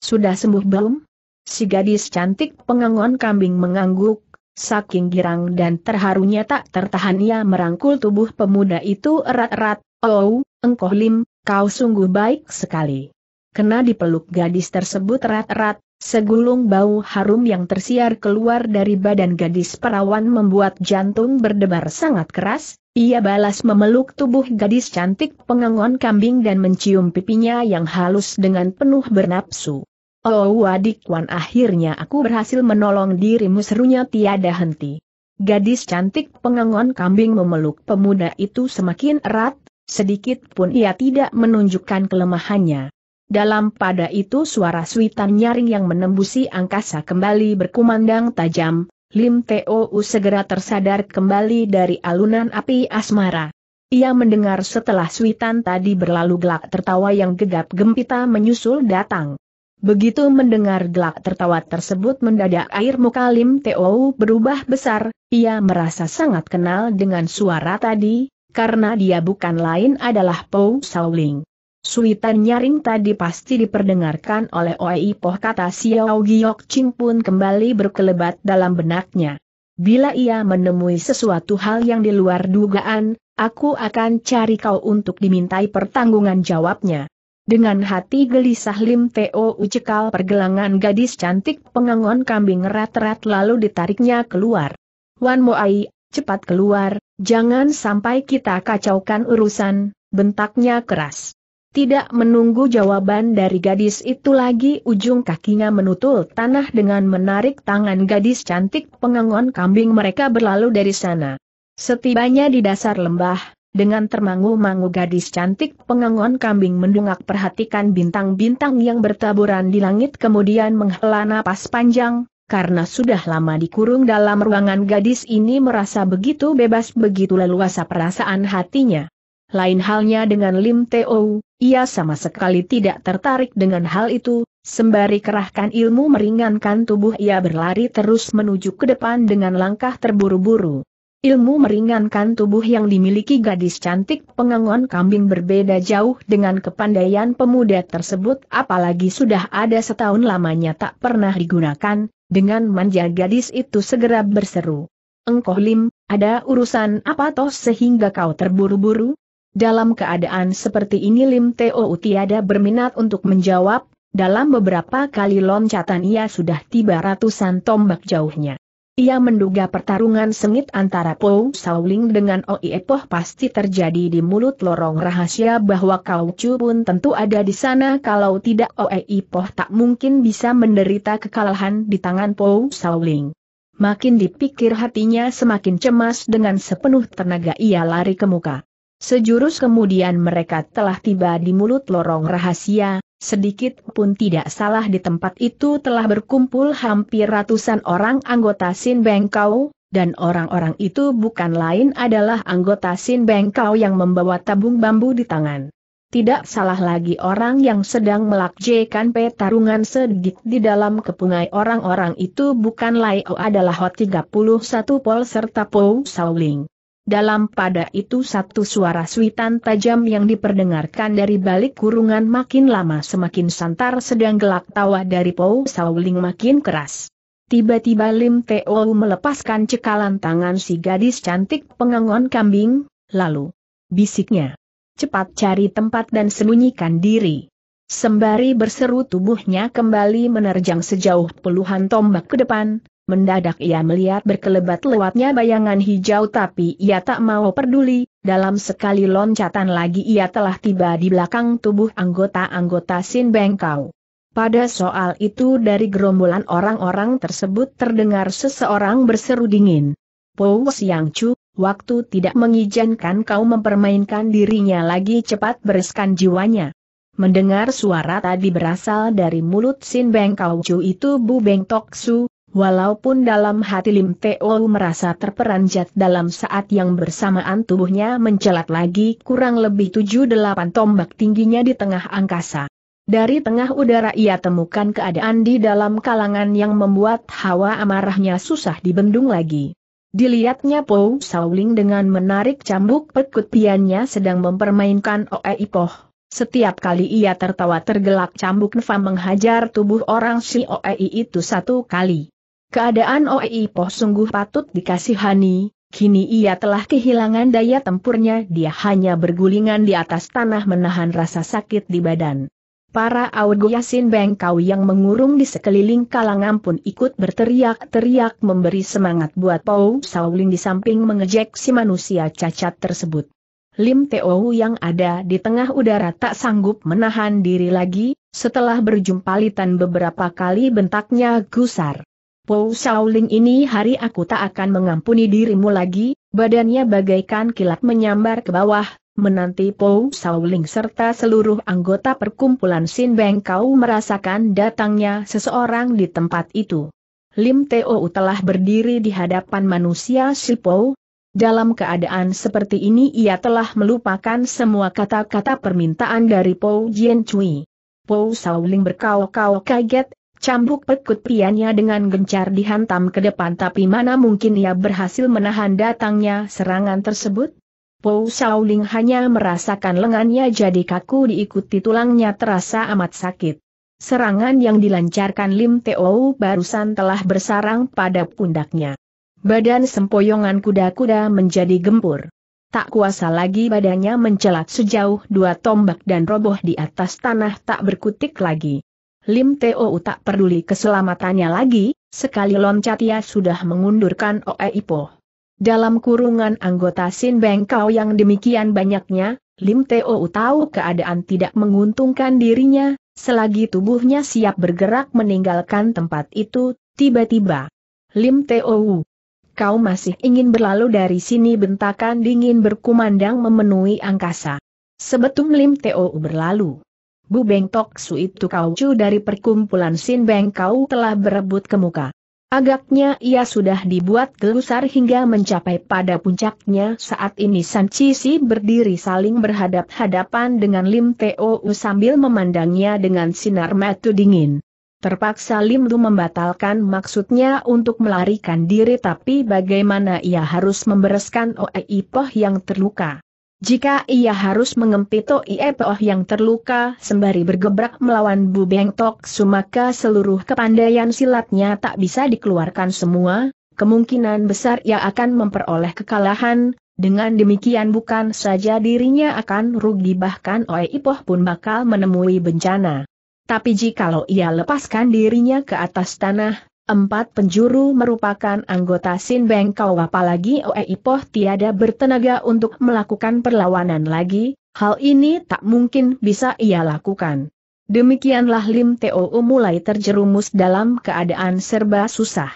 Sudah sembuh belum? Si gadis cantik pengangon kambing mengangguk, saking girang dan terharunya tak tertahan ia merangkul tubuh pemuda itu erat-erat, oh, engkau lim, kau sungguh baik sekali. Kena dipeluk gadis tersebut erat-erat, Segulung bau harum yang tersiar keluar dari badan gadis perawan membuat jantung berdebar sangat keras, ia balas memeluk tubuh gadis cantik pengangon kambing dan mencium pipinya yang halus dengan penuh bernapsu. Oh wadik Wan akhirnya aku berhasil menolong dirimu serunya tiada henti. Gadis cantik pengangon kambing memeluk pemuda itu semakin erat, sedikit pun ia tidak menunjukkan kelemahannya. Dalam pada itu suara suitan nyaring yang menembusi angkasa kembali berkumandang tajam, Lim Teo segera tersadar kembali dari alunan api asmara. Ia mendengar setelah suitan tadi berlalu gelak tertawa yang gegap gempita menyusul datang. Begitu mendengar gelak tertawa tersebut mendadak air muka Lim Teo berubah besar, ia merasa sangat kenal dengan suara tadi, karena dia bukan lain adalah Pou Sauling. Suitan nyaring tadi pasti diperdengarkan oleh Oei Poh kata Xiao Giok Ching pun kembali berkelebat dalam benaknya. Bila ia menemui sesuatu hal yang di luar dugaan, aku akan cari kau untuk dimintai pertanggungan jawabnya. Dengan hati gelisah Lim Teo ucekal pergelangan gadis cantik pengangon kambing rat-rat lalu ditariknya keluar. Wan Moai, cepat keluar, jangan sampai kita kacaukan urusan, bentaknya keras. Tidak menunggu jawaban dari gadis itu lagi ujung kakinya menutul tanah dengan menarik tangan gadis cantik pengangon kambing mereka berlalu dari sana. Setibanya di dasar lembah, dengan termangu-mangu gadis cantik pengangon kambing mendungak perhatikan bintang-bintang yang bertaburan di langit kemudian menghela napas panjang, karena sudah lama dikurung dalam ruangan gadis ini merasa begitu bebas begitu leluasa perasaan hatinya. Lain halnya dengan Lim Teo, ia sama sekali tidak tertarik dengan hal itu, sembari kerahkan ilmu meringankan tubuh ia berlari terus menuju ke depan dengan langkah terburu-buru. Ilmu meringankan tubuh yang dimiliki gadis cantik pengangon kambing berbeda jauh dengan kepandaian pemuda tersebut apalagi sudah ada setahun lamanya tak pernah digunakan, dengan manja gadis itu segera berseru. Engkoh Lim, ada urusan apa toh sehingga kau terburu-buru? Dalam keadaan seperti ini Lim Teo tiada berminat untuk menjawab, dalam beberapa kali loncatan ia sudah tiba ratusan tombak jauhnya. Ia menduga pertarungan sengit antara Po Sauling dengan Oi Epoh pasti terjadi di mulut lorong rahasia bahwa Kau Chu pun tentu ada di sana kalau tidak Oi Epoh tak mungkin bisa menderita kekalahan di tangan Po Sauling. Makin dipikir hatinya semakin cemas dengan sepenuh tenaga ia lari ke muka. Sejurus kemudian mereka telah tiba di mulut lorong rahasia, sedikit pun tidak salah di tempat itu telah berkumpul hampir ratusan orang anggota Sin Bengkau, dan orang-orang itu bukan lain adalah anggota Sin Bengkau yang membawa tabung bambu di tangan. Tidak salah lagi orang yang sedang melakjekan petarungan sedikit di dalam kepungai orang-orang itu bukan Lai adalah Hot 31 Pol serta Po Sauling. Dalam pada itu satu suara suitan tajam yang diperdengarkan dari balik kurungan makin lama semakin santar sedang gelak tawa dari Pou Sauling makin keras. Tiba-tiba Lim Teo melepaskan cekalan tangan si gadis cantik pengangon kambing, lalu bisiknya. Cepat cari tempat dan sembunyikan diri. Sembari berseru tubuhnya kembali menerjang sejauh puluhan tombak ke depan, Mendadak ia melihat berkelebat lewatnya bayangan hijau tapi ia tak mau peduli, dalam sekali loncatan lagi ia telah tiba di belakang tubuh anggota-anggota Sin Bengkau. Pada soal itu dari gerombolan orang-orang tersebut terdengar seseorang berseru dingin. Po Siang Chu, waktu tidak mengizinkan kau mempermainkan dirinya lagi cepat bereskan jiwanya. Mendengar suara tadi berasal dari mulut Sin Beng Kau Chu itu Bu Beng Tok Su, Walaupun dalam hati Lim Teo merasa terperanjat dalam saat yang bersamaan tubuhnya mencelat lagi kurang lebih 7-8 tombak tingginya di tengah angkasa. Dari tengah udara ia temukan keadaan di dalam kalangan yang membuat hawa amarahnya susah dibendung lagi. Dilihatnya Po Sauling dengan menarik cambuk pekut sedang mempermainkan Oe Ipoh. Setiap kali ia tertawa tergelak cambuk Nfa menghajar tubuh orang si Oei itu satu kali. Keadaan Oi Po sungguh patut dikasihani, kini ia telah kehilangan daya tempurnya dia hanya bergulingan di atas tanah menahan rasa sakit di badan. Para Yasin Bengkau yang mengurung di sekeliling kalangan pun ikut berteriak-teriak memberi semangat buat Pau Sauling di samping mengejek si manusia cacat tersebut. Lim Teo yang ada di tengah udara tak sanggup menahan diri lagi, setelah berjumpalitan beberapa kali bentaknya gusar. Pou Shaoling ini hari aku tak akan mengampuni dirimu lagi, badannya bagaikan kilat menyambar ke bawah, menanti Pou Shaoling serta seluruh anggota perkumpulan Sin Beng kau merasakan datangnya seseorang di tempat itu. Lim Teo telah berdiri di hadapan manusia si Pou, dalam keadaan seperti ini ia telah melupakan semua kata-kata permintaan dari Pou Jian Cui. Pou Shaolin berkau-kau kaget, Cambuk pekut piannya dengan gencar dihantam ke depan tapi mana mungkin ia berhasil menahan datangnya serangan tersebut? Pou Shaoling hanya merasakan lengannya jadi kaku diikuti tulangnya terasa amat sakit. Serangan yang dilancarkan Lim Teo barusan telah bersarang pada pundaknya. Badan sempoyongan kuda-kuda menjadi gempur. Tak kuasa lagi badannya mencelat sejauh dua tombak dan roboh di atas tanah tak berkutik lagi. Lim Teo tak peduli keselamatannya lagi, sekali loncat ia sudah mengundurkan Oe Ipo. Dalam kurungan anggota Sin Bengkau yang demikian banyaknya, Lim Teo tahu keadaan tidak menguntungkan dirinya, selagi tubuhnya siap bergerak meninggalkan tempat itu, tiba-tiba. Lim Teo, kau masih ingin berlalu dari sini bentakan dingin berkumandang memenuhi angkasa. Sebetum Lim Teo berlalu. Bu Beng Tok Su itu kau cu dari perkumpulan Sin Beng kau telah berebut ke muka. Agaknya ia sudah dibuat gelusar hingga mencapai pada puncaknya saat ini San Cici berdiri saling berhadap-hadapan dengan Lim Teo sambil memandangnya dengan sinar mata dingin. Terpaksa Lim Lu membatalkan maksudnya untuk melarikan diri tapi bagaimana ia harus membereskan Oei Poh yang terluka. Jika ia harus mengempit Ie yang terluka sembari bergebrak melawan Bu Beng Tok Su maka seluruh kepandaian silatnya tak bisa dikeluarkan semua, kemungkinan besar ia akan memperoleh kekalahan, dengan demikian bukan saja dirinya akan rugi bahkan Oe Ipoh pun bakal menemui bencana. Tapi jikalau ia lepaskan dirinya ke atas tanah, Empat penjuru merupakan anggota Sin Beng Kau apalagi Oei Ipoh tiada bertenaga untuk melakukan perlawanan lagi, hal ini tak mungkin bisa ia lakukan. Demikianlah Lim Teo mulai terjerumus dalam keadaan serba susah.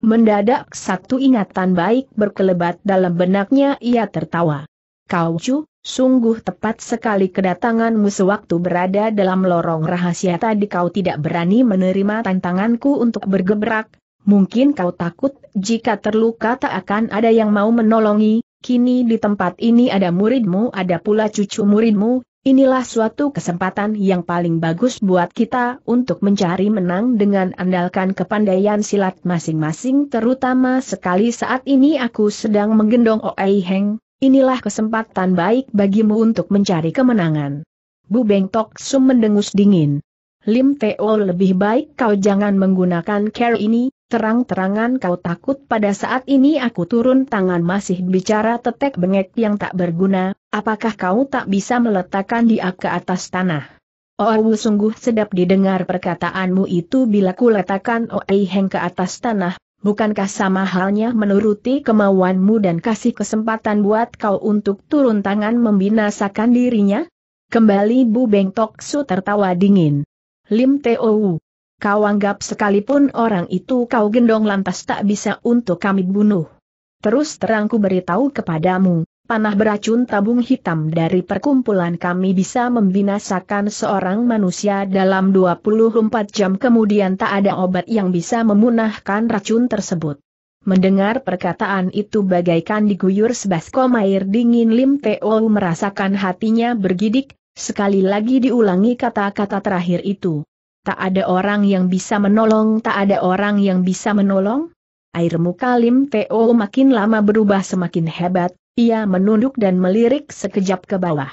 Mendadak satu ingatan baik berkelebat dalam benaknya ia tertawa. Kau cu? Sungguh tepat sekali kedatanganmu sewaktu berada dalam lorong rahasia tadi kau tidak berani menerima tantanganku untuk bergebrak, mungkin kau takut jika terluka tak akan ada yang mau menolongi, kini di tempat ini ada muridmu ada pula cucu muridmu, inilah suatu kesempatan yang paling bagus buat kita untuk mencari menang dengan andalkan kepandaian silat masing-masing terutama sekali saat ini aku sedang menggendong Oei Heng Inilah kesempatan baik bagimu untuk mencari kemenangan. Bu Beng Tok Sum mendengus dingin. Lim Teo lebih baik kau jangan menggunakan care ini, terang-terangan kau takut pada saat ini aku turun tangan masih bicara tetek bengek yang tak berguna, apakah kau tak bisa meletakkan dia ke atas tanah? Oh, sungguh sedap didengar perkataanmu itu bila ku letakkan Oei Heng ke atas tanah, bukankah sama halnya menuruti kemauanmu dan kasih kesempatan buat kau untuk turun tangan membinasakan dirinya? Kembali Bu Beng Tok Su tertawa dingin. Lim Teo, kau anggap sekalipun orang itu kau gendong lantas tak bisa untuk kami bunuh. Terus terangku beritahu kepadamu, panah beracun tabung hitam dari perkumpulan kami bisa membinasakan seorang manusia dalam 24 jam kemudian tak ada obat yang bisa memunahkan racun tersebut. Mendengar perkataan itu bagaikan diguyur sebaskom air dingin Lim Teo merasakan hatinya bergidik, sekali lagi diulangi kata-kata terakhir itu. Tak ada orang yang bisa menolong, tak ada orang yang bisa menolong. Air muka Lim Teo makin lama berubah semakin hebat, ia menunduk dan melirik sekejap ke bawah.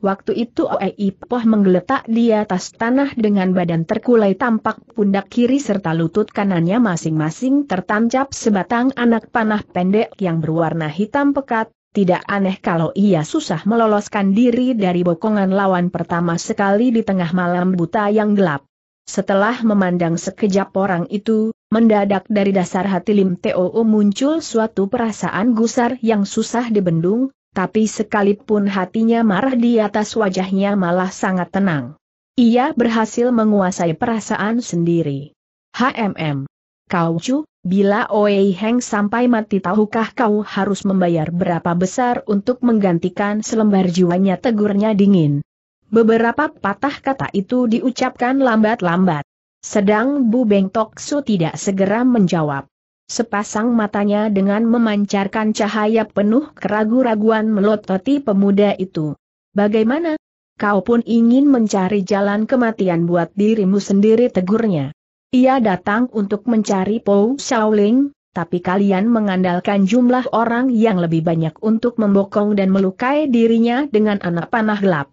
Waktu itu Oei Ipoh menggeletak di atas tanah dengan badan terkulai tampak pundak kiri serta lutut kanannya masing-masing tertancap sebatang anak panah pendek yang berwarna hitam pekat, tidak aneh kalau ia susah meloloskan diri dari bokongan lawan pertama sekali di tengah malam buta yang gelap. Setelah memandang sekejap orang itu, mendadak dari dasar hati Lim Teo muncul suatu perasaan gusar yang susah dibendung, tapi sekalipun hatinya marah di atas wajahnya malah sangat tenang. Ia berhasil menguasai perasaan sendiri. HMM. Kau cu, bila Oei Heng sampai mati tahukah kau harus membayar berapa besar untuk menggantikan selembar jiwanya tegurnya dingin. Beberapa patah kata itu diucapkan lambat-lambat. Sedang Bu Beng Tokso tidak segera menjawab. Sepasang matanya dengan memancarkan cahaya penuh keraguan-raguan melototi pemuda itu. Bagaimana? Kau pun ingin mencari jalan kematian buat dirimu sendiri tegurnya. Ia datang untuk mencari Pou Shaoling, tapi kalian mengandalkan jumlah orang yang lebih banyak untuk membokong dan melukai dirinya dengan anak panah gelap.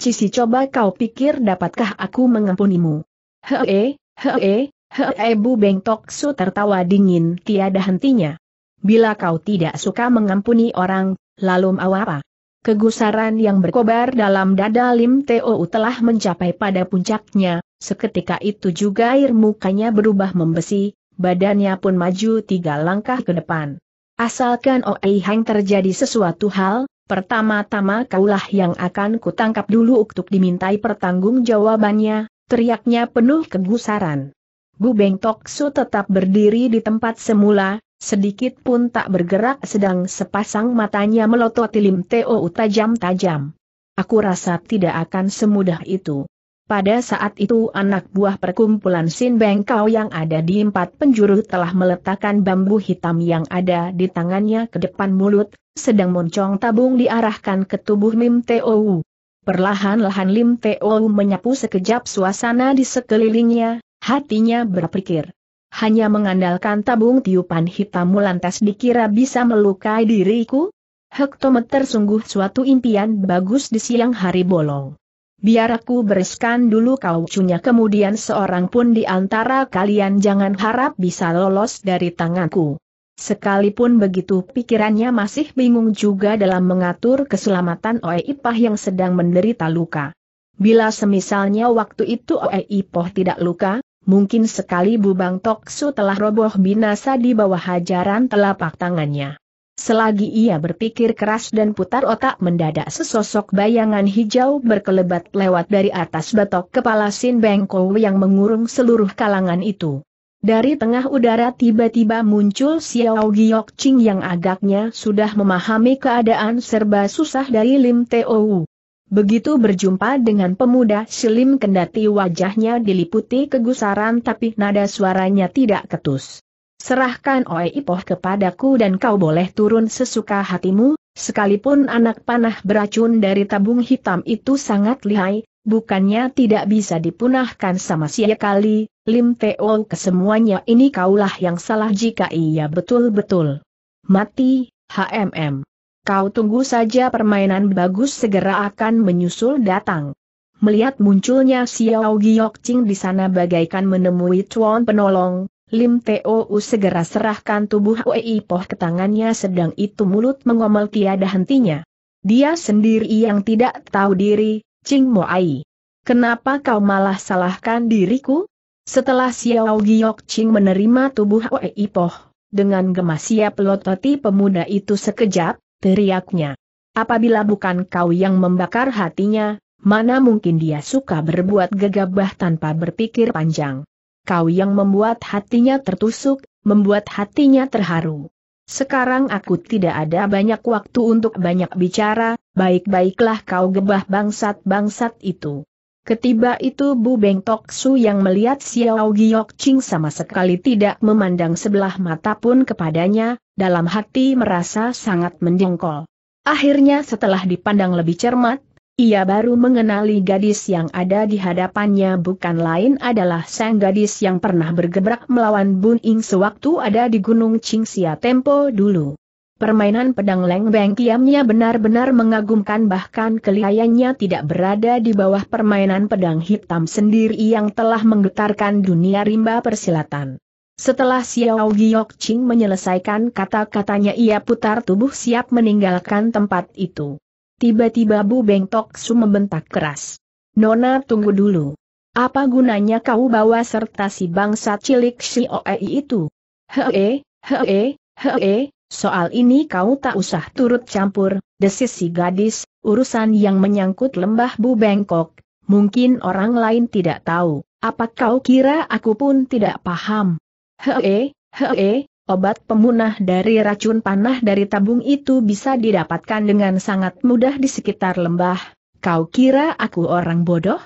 Cici coba kau pikir dapatkah aku mengampunimu? Hee, hee, hee Bu Beng Toksu tertawa dingin tiada hentinya. Bila kau tidak suka mengampuni orang, lalu mau apa? Kegusaran yang berkobar dalam dada Lim Teo telah mencapai pada puncaknya, seketika itu juga air mukanya berubah membesi, badannya pun maju tiga langkah ke depan. Asalkan Oi Hang terjadi sesuatu hal, Pertama-tama kaulah yang akan kutangkap dulu untuk dimintai pertanggungjawabannya, teriaknya penuh kegusaran. Bu Beng Toksu tetap berdiri di tempat semula, sedikit pun tak bergerak sedang sepasang matanya melototi Lim Teo tajam-tajam. Aku rasa tidak akan semudah itu. Pada saat itu anak buah perkumpulan Sin Bengkau yang ada di empat penjuru telah meletakkan bambu hitam yang ada di tangannya ke depan mulut, sedang moncong tabung diarahkan ke tubuh Lim Teo. Perlahan-lahan Lim Teo menyapu sekejap suasana di sekelilingnya, hatinya berpikir. Hanya mengandalkan tabung tiupan hitam, lantas dikira bisa melukai diriku? Hektometer sungguh suatu impian bagus di siang hari bolong. Biar aku bereskan dulu kau cunya kemudian seorang pun di antara kalian jangan harap bisa lolos dari tanganku. Sekalipun begitu pikirannya masih bingung juga dalam mengatur keselamatan Oe Ipah yang sedang menderita luka. Bila semisalnya waktu itu Oe Ipoh tidak luka, mungkin sekali Bubang Toksu telah roboh binasa di bawah hajaran telapak tangannya. Selagi ia berpikir keras dan putar otak mendadak sesosok bayangan hijau berkelebat lewat dari atas batok kepala Sin Bengko yang mengurung seluruh kalangan itu. Dari tengah udara tiba-tiba muncul Xiao Giok Ching yang agaknya sudah memahami keadaan serba susah dari Lim Teo. Begitu berjumpa dengan pemuda Selim kendati wajahnya diliputi kegusaran tapi nada suaranya tidak ketus. Serahkan Oe Ipoh kepadaku dan kau boleh turun sesuka hatimu, sekalipun anak panah beracun dari tabung hitam itu sangat lihai, bukannya tidak bisa dipunahkan sama sekali, Lim Teo kesemuanya ini kaulah yang salah jika ia betul-betul mati, HMM. Kau tunggu saja permainan bagus segera akan menyusul datang. Melihat munculnya Xiao Giok Ching di sana bagaikan menemui tuan penolong, Lim Teo segera serahkan tubuh Wei Poh ke tangannya sedang itu mulut mengomel tiada hentinya. Dia sendiri yang tidak tahu diri, Ching Ai, Kenapa kau malah salahkan diriku? Setelah Xiao Giok Ching menerima tubuh Wei Poh, dengan gemas ia pelototi pemuda itu sekejap, teriaknya. Apabila bukan kau yang membakar hatinya, mana mungkin dia suka berbuat gegabah tanpa berpikir panjang kau yang membuat hatinya tertusuk, membuat hatinya terharu. Sekarang aku tidak ada banyak waktu untuk banyak bicara, baik-baiklah kau gebah bangsat-bangsat itu. Ketiba itu Bu Beng Tok Su yang melihat Xiao Giok Ching sama sekali tidak memandang sebelah mata pun kepadanya, dalam hati merasa sangat mendengkol. Akhirnya setelah dipandang lebih cermat, ia baru mengenali gadis yang ada di hadapannya bukan lain adalah sang gadis yang pernah bergebrak melawan Bun Ing sewaktu ada di Gunung Qingxia Tempo dulu. Permainan pedang Beng kiamnya benar-benar mengagumkan bahkan kelihayannya tidak berada di bawah permainan pedang hitam sendiri yang telah menggetarkan dunia rimba persilatan. Setelah Xiao Giok Qing menyelesaikan kata-katanya ia putar tubuh siap meninggalkan tempat itu. Tiba-tiba Bu Beng Su membentak keras. Nona tunggu dulu. Apa gunanya kau bawa serta si bangsa cilik si OEI itu? Hee, hee, hee, soal ini kau tak usah turut campur, desis si gadis, urusan yang menyangkut lembah Bu Bengkok, mungkin orang lain tidak tahu, apa kau kira aku pun tidak paham? Hee, hee, Obat pemunah dari racun panah dari tabung itu bisa didapatkan dengan sangat mudah di sekitar lembah. Kau kira aku orang bodoh?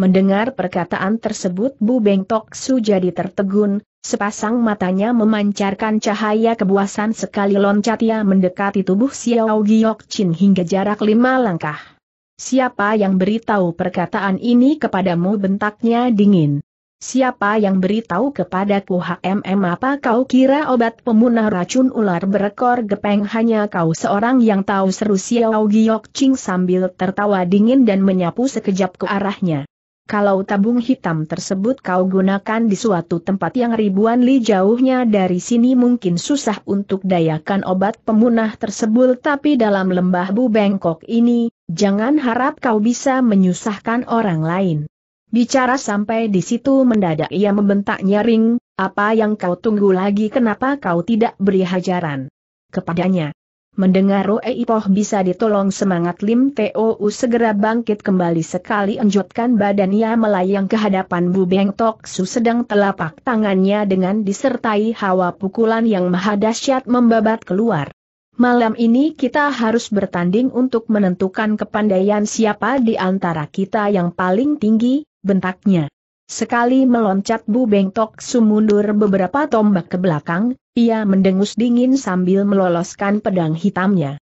Mendengar perkataan tersebut Bu Beng Tok Su jadi tertegun, sepasang matanya memancarkan cahaya kebuasan sekali loncat ia mendekati tubuh Xiao Giok Chin hingga jarak lima langkah. Siapa yang beritahu perkataan ini kepadamu bentaknya dingin. Siapa yang beritahu kepadaku HMM apa kau kira obat pemunah racun ular berekor gepeng hanya kau seorang yang tahu seru Xiao Giok Ching sambil tertawa dingin dan menyapu sekejap ke arahnya. Kalau tabung hitam tersebut kau gunakan di suatu tempat yang ribuan li jauhnya dari sini mungkin susah untuk dayakan obat pemunah tersebut tapi dalam lembah Bu Bengkok ini, jangan harap kau bisa menyusahkan orang lain. Bicara sampai di situ mendadak ia membentak nyaring, apa yang kau tunggu lagi kenapa kau tidak beri hajaran? Kepadanya. Mendengar Roe Ipoh bisa ditolong semangat Lim T.O.U. segera bangkit kembali sekali enjutkan badannya melayang ke hadapan Bu Beng Tok Su sedang telapak tangannya dengan disertai hawa pukulan yang maha dahsyat membabat keluar. Malam ini kita harus bertanding untuk menentukan kepandaian siapa di antara kita yang paling tinggi, bentaknya. Sekali meloncat Bu Bengtok Tok Su beberapa tombak ke belakang, ia mendengus dingin sambil meloloskan pedang hitamnya.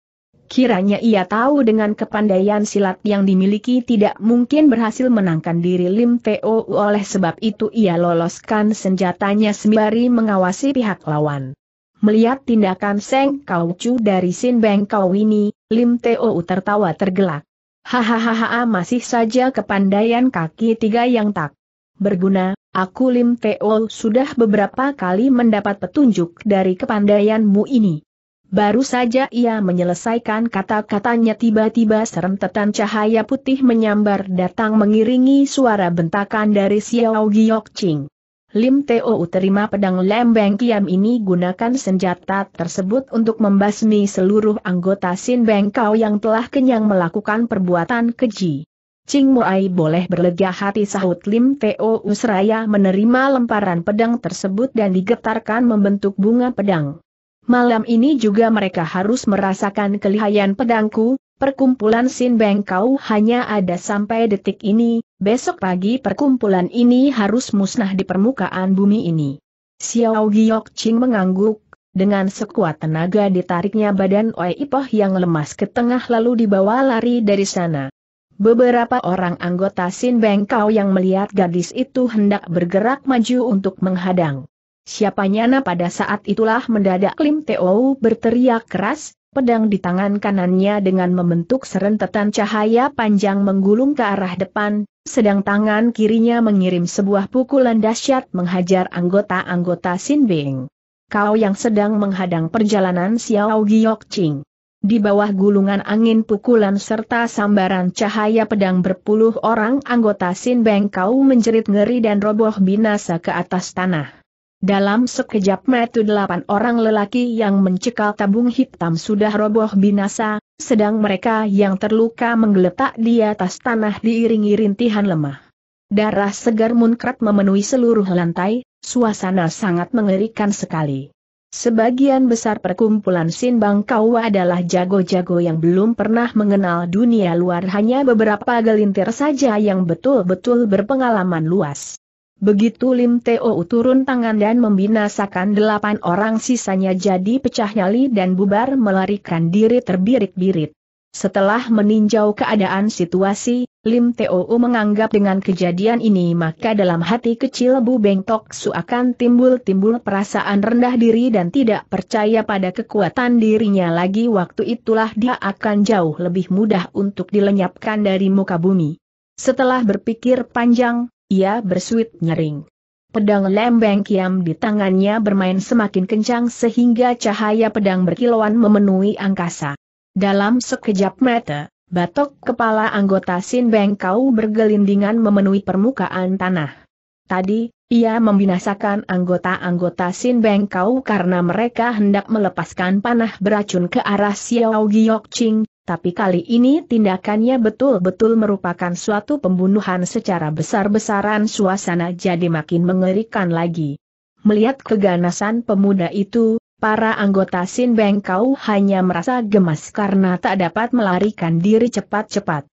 Kiranya ia tahu dengan kepandaian silat yang dimiliki tidak mungkin berhasil menangkan diri Lim Teo oleh sebab itu ia loloskan senjatanya sembari mengawasi pihak lawan. Melihat tindakan Seng Kau Chu dari Sin Beng Kau ini, Lim Teo tertawa tergelak. Hahaha masih saja kepandaian kaki tiga yang tak berguna, aku Lim Teo sudah beberapa kali mendapat petunjuk dari kepandaianmu ini. Baru saja ia menyelesaikan kata-katanya tiba-tiba serentetan cahaya putih menyambar datang mengiringi suara bentakan dari Xiao Giok Ching. Lim Teo terima pedang lembeng kiam ini gunakan senjata tersebut untuk membasmi seluruh anggota Sin Beng Kau yang telah kenyang melakukan perbuatan keji. Ching Muai boleh berlega hati sahut Lim Teo Usraya menerima lemparan pedang tersebut dan digetarkan membentuk bunga pedang. Malam ini juga mereka harus merasakan kelihayan pedangku, perkumpulan Sin Beng Kau hanya ada sampai detik ini, besok pagi perkumpulan ini harus musnah di permukaan bumi ini. Xiao Giok Ching mengangguk, dengan sekuat tenaga ditariknya badan Wei Ipoh yang lemas ke tengah lalu dibawa lari dari sana. Beberapa orang anggota Sin Beng Kau yang melihat gadis itu hendak bergerak maju untuk menghadang. Siapanya pada saat itulah mendadak Lim Teo berteriak keras, pedang di tangan kanannya dengan membentuk serentetan cahaya panjang menggulung ke arah depan, sedang tangan kirinya mengirim sebuah pukulan dahsyat menghajar anggota-anggota Sin Bing. Kau yang sedang menghadang perjalanan Xiao Giok Ching. Di bawah gulungan angin pukulan serta sambaran cahaya pedang berpuluh orang anggota Sin Beng kau menjerit ngeri dan roboh binasa ke atas tanah. Dalam sekejap metu delapan orang lelaki yang mencekal tabung hitam sudah roboh binasa, sedang mereka yang terluka menggeletak di atas tanah diiringi rintihan lemah. Darah segar munkrat memenuhi seluruh lantai, suasana sangat mengerikan sekali. Sebagian besar perkumpulan sinbang Kawa adalah jago-jago yang belum pernah mengenal dunia luar hanya beberapa gelintir saja yang betul-betul berpengalaman luas. Begitu Lim Teo turun tangan dan membinasakan delapan orang sisanya jadi pecah nyali dan bubar melarikan diri terbirit-birit. Setelah meninjau keadaan situasi, Lim Teo menganggap dengan kejadian ini maka dalam hati kecil Bu Beng Tok Su akan timbul-timbul perasaan rendah diri dan tidak percaya pada kekuatan dirinya lagi waktu itulah dia akan jauh lebih mudah untuk dilenyapkan dari muka bumi. Setelah berpikir panjang, ia bersuit nyering. Pedang lembeng kiam di tangannya bermain semakin kencang sehingga cahaya pedang berkilauan memenuhi angkasa. Dalam sekejap mata, batok kepala anggota Sin Bengkau bergelindingan memenuhi permukaan tanah. Tadi, ia membinasakan anggota-anggota Sin Bengkau karena mereka hendak melepaskan panah beracun ke arah Xiao Giok Ching, tapi kali ini tindakannya betul-betul merupakan suatu pembunuhan secara besar-besaran suasana jadi makin mengerikan lagi. Melihat keganasan pemuda itu, para anggota Sin Bengkau hanya merasa gemas karena tak dapat melarikan diri cepat-cepat.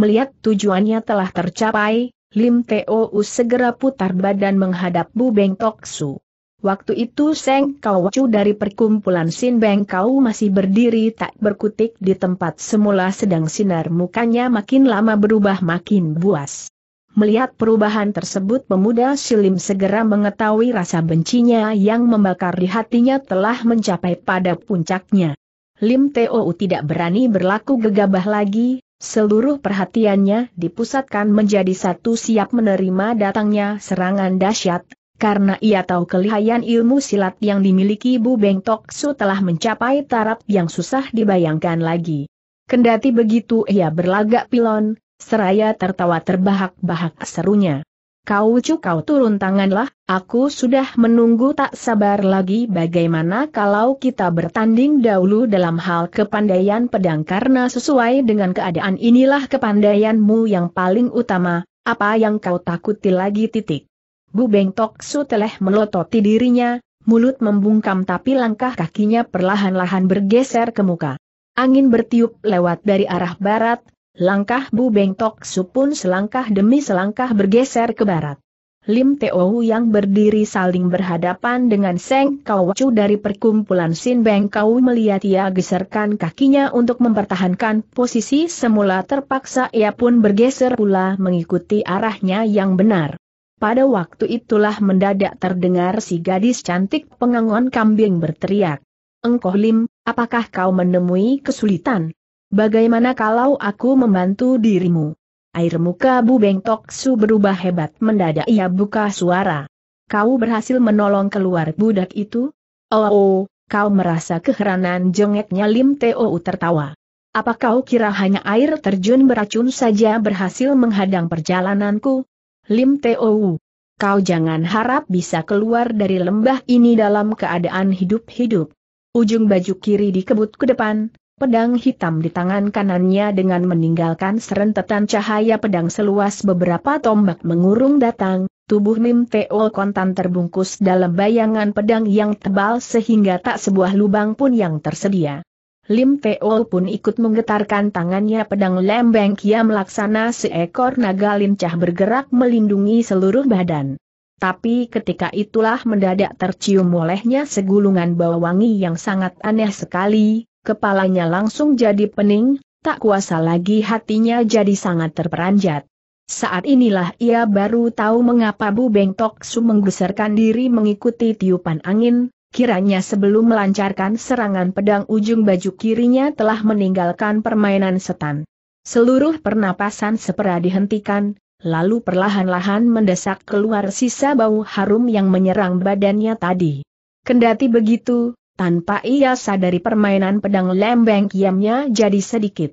Melihat tujuannya telah tercapai, Lim Teo segera putar badan menghadap Bu Beng Toksu. Waktu itu Seng Kau dari perkumpulan Sin Beng Kau masih berdiri tak berkutik di tempat semula sedang sinar mukanya makin lama berubah makin buas. Melihat perubahan tersebut pemuda Silim segera mengetahui rasa bencinya yang membakar di hatinya telah mencapai pada puncaknya. Lim Teo tidak berani berlaku gegabah lagi, Seluruh perhatiannya dipusatkan menjadi satu siap menerima datangnya serangan dahsyat, karena ia tahu kelihayan ilmu silat yang dimiliki Bu Beng Tok Su telah mencapai taraf yang susah dibayangkan lagi. Kendati begitu ia berlagak pilon, seraya tertawa terbahak-bahak serunya. Kau cu kau turun tanganlah, aku sudah menunggu tak sabar lagi bagaimana kalau kita bertanding dahulu dalam hal kepandaian pedang karena sesuai dengan keadaan inilah kepandaianmu yang paling utama, apa yang kau takuti lagi titik. Bu Beng Tok Su telah melototi dirinya, mulut membungkam tapi langkah kakinya perlahan-lahan bergeser ke muka. Angin bertiup lewat dari arah barat, langkah Bu Beng Tok Su pun selangkah demi selangkah bergeser ke barat. Lim Teo yang berdiri saling berhadapan dengan Seng Kawacu dari perkumpulan Sin Beng Kau melihat ia geserkan kakinya untuk mempertahankan posisi semula terpaksa ia pun bergeser pula mengikuti arahnya yang benar. Pada waktu itulah mendadak terdengar si gadis cantik pengangon kambing berteriak. Engkoh Lim, apakah kau menemui kesulitan? Bagaimana kalau aku membantu dirimu? Air muka Bu Beng Su berubah hebat mendadak ia buka suara. Kau berhasil menolong keluar budak itu? Oh, oh kau merasa keheranan jengeknya Lim Teo tertawa. Apa kau kira hanya air terjun beracun saja berhasil menghadang perjalananku? Lim Teo Kau jangan harap bisa keluar dari lembah ini dalam keadaan hidup-hidup. Ujung baju kiri dikebut ke depan, pedang hitam di tangan kanannya dengan meninggalkan serentetan cahaya pedang seluas beberapa tombak mengurung datang, tubuh Lim Teo kontan terbungkus dalam bayangan pedang yang tebal sehingga tak sebuah lubang pun yang tersedia. Lim Teo pun ikut menggetarkan tangannya pedang lembeng kia melaksana seekor naga lincah bergerak melindungi seluruh badan. Tapi ketika itulah mendadak tercium olehnya segulungan bau wangi yang sangat aneh sekali, kepalanya langsung jadi pening, tak kuasa lagi hatinya jadi sangat terperanjat. Saat inilah ia baru tahu mengapa Bu Beng Tok Su menggeserkan diri mengikuti tiupan angin, Kiranya sebelum melancarkan serangan pedang ujung baju kirinya telah meninggalkan permainan setan. Seluruh pernapasan sepera dihentikan, lalu perlahan-lahan mendesak keluar sisa bau harum yang menyerang badannya tadi. Kendati begitu, tanpa ia sadari permainan pedang lembeng kiamnya jadi sedikit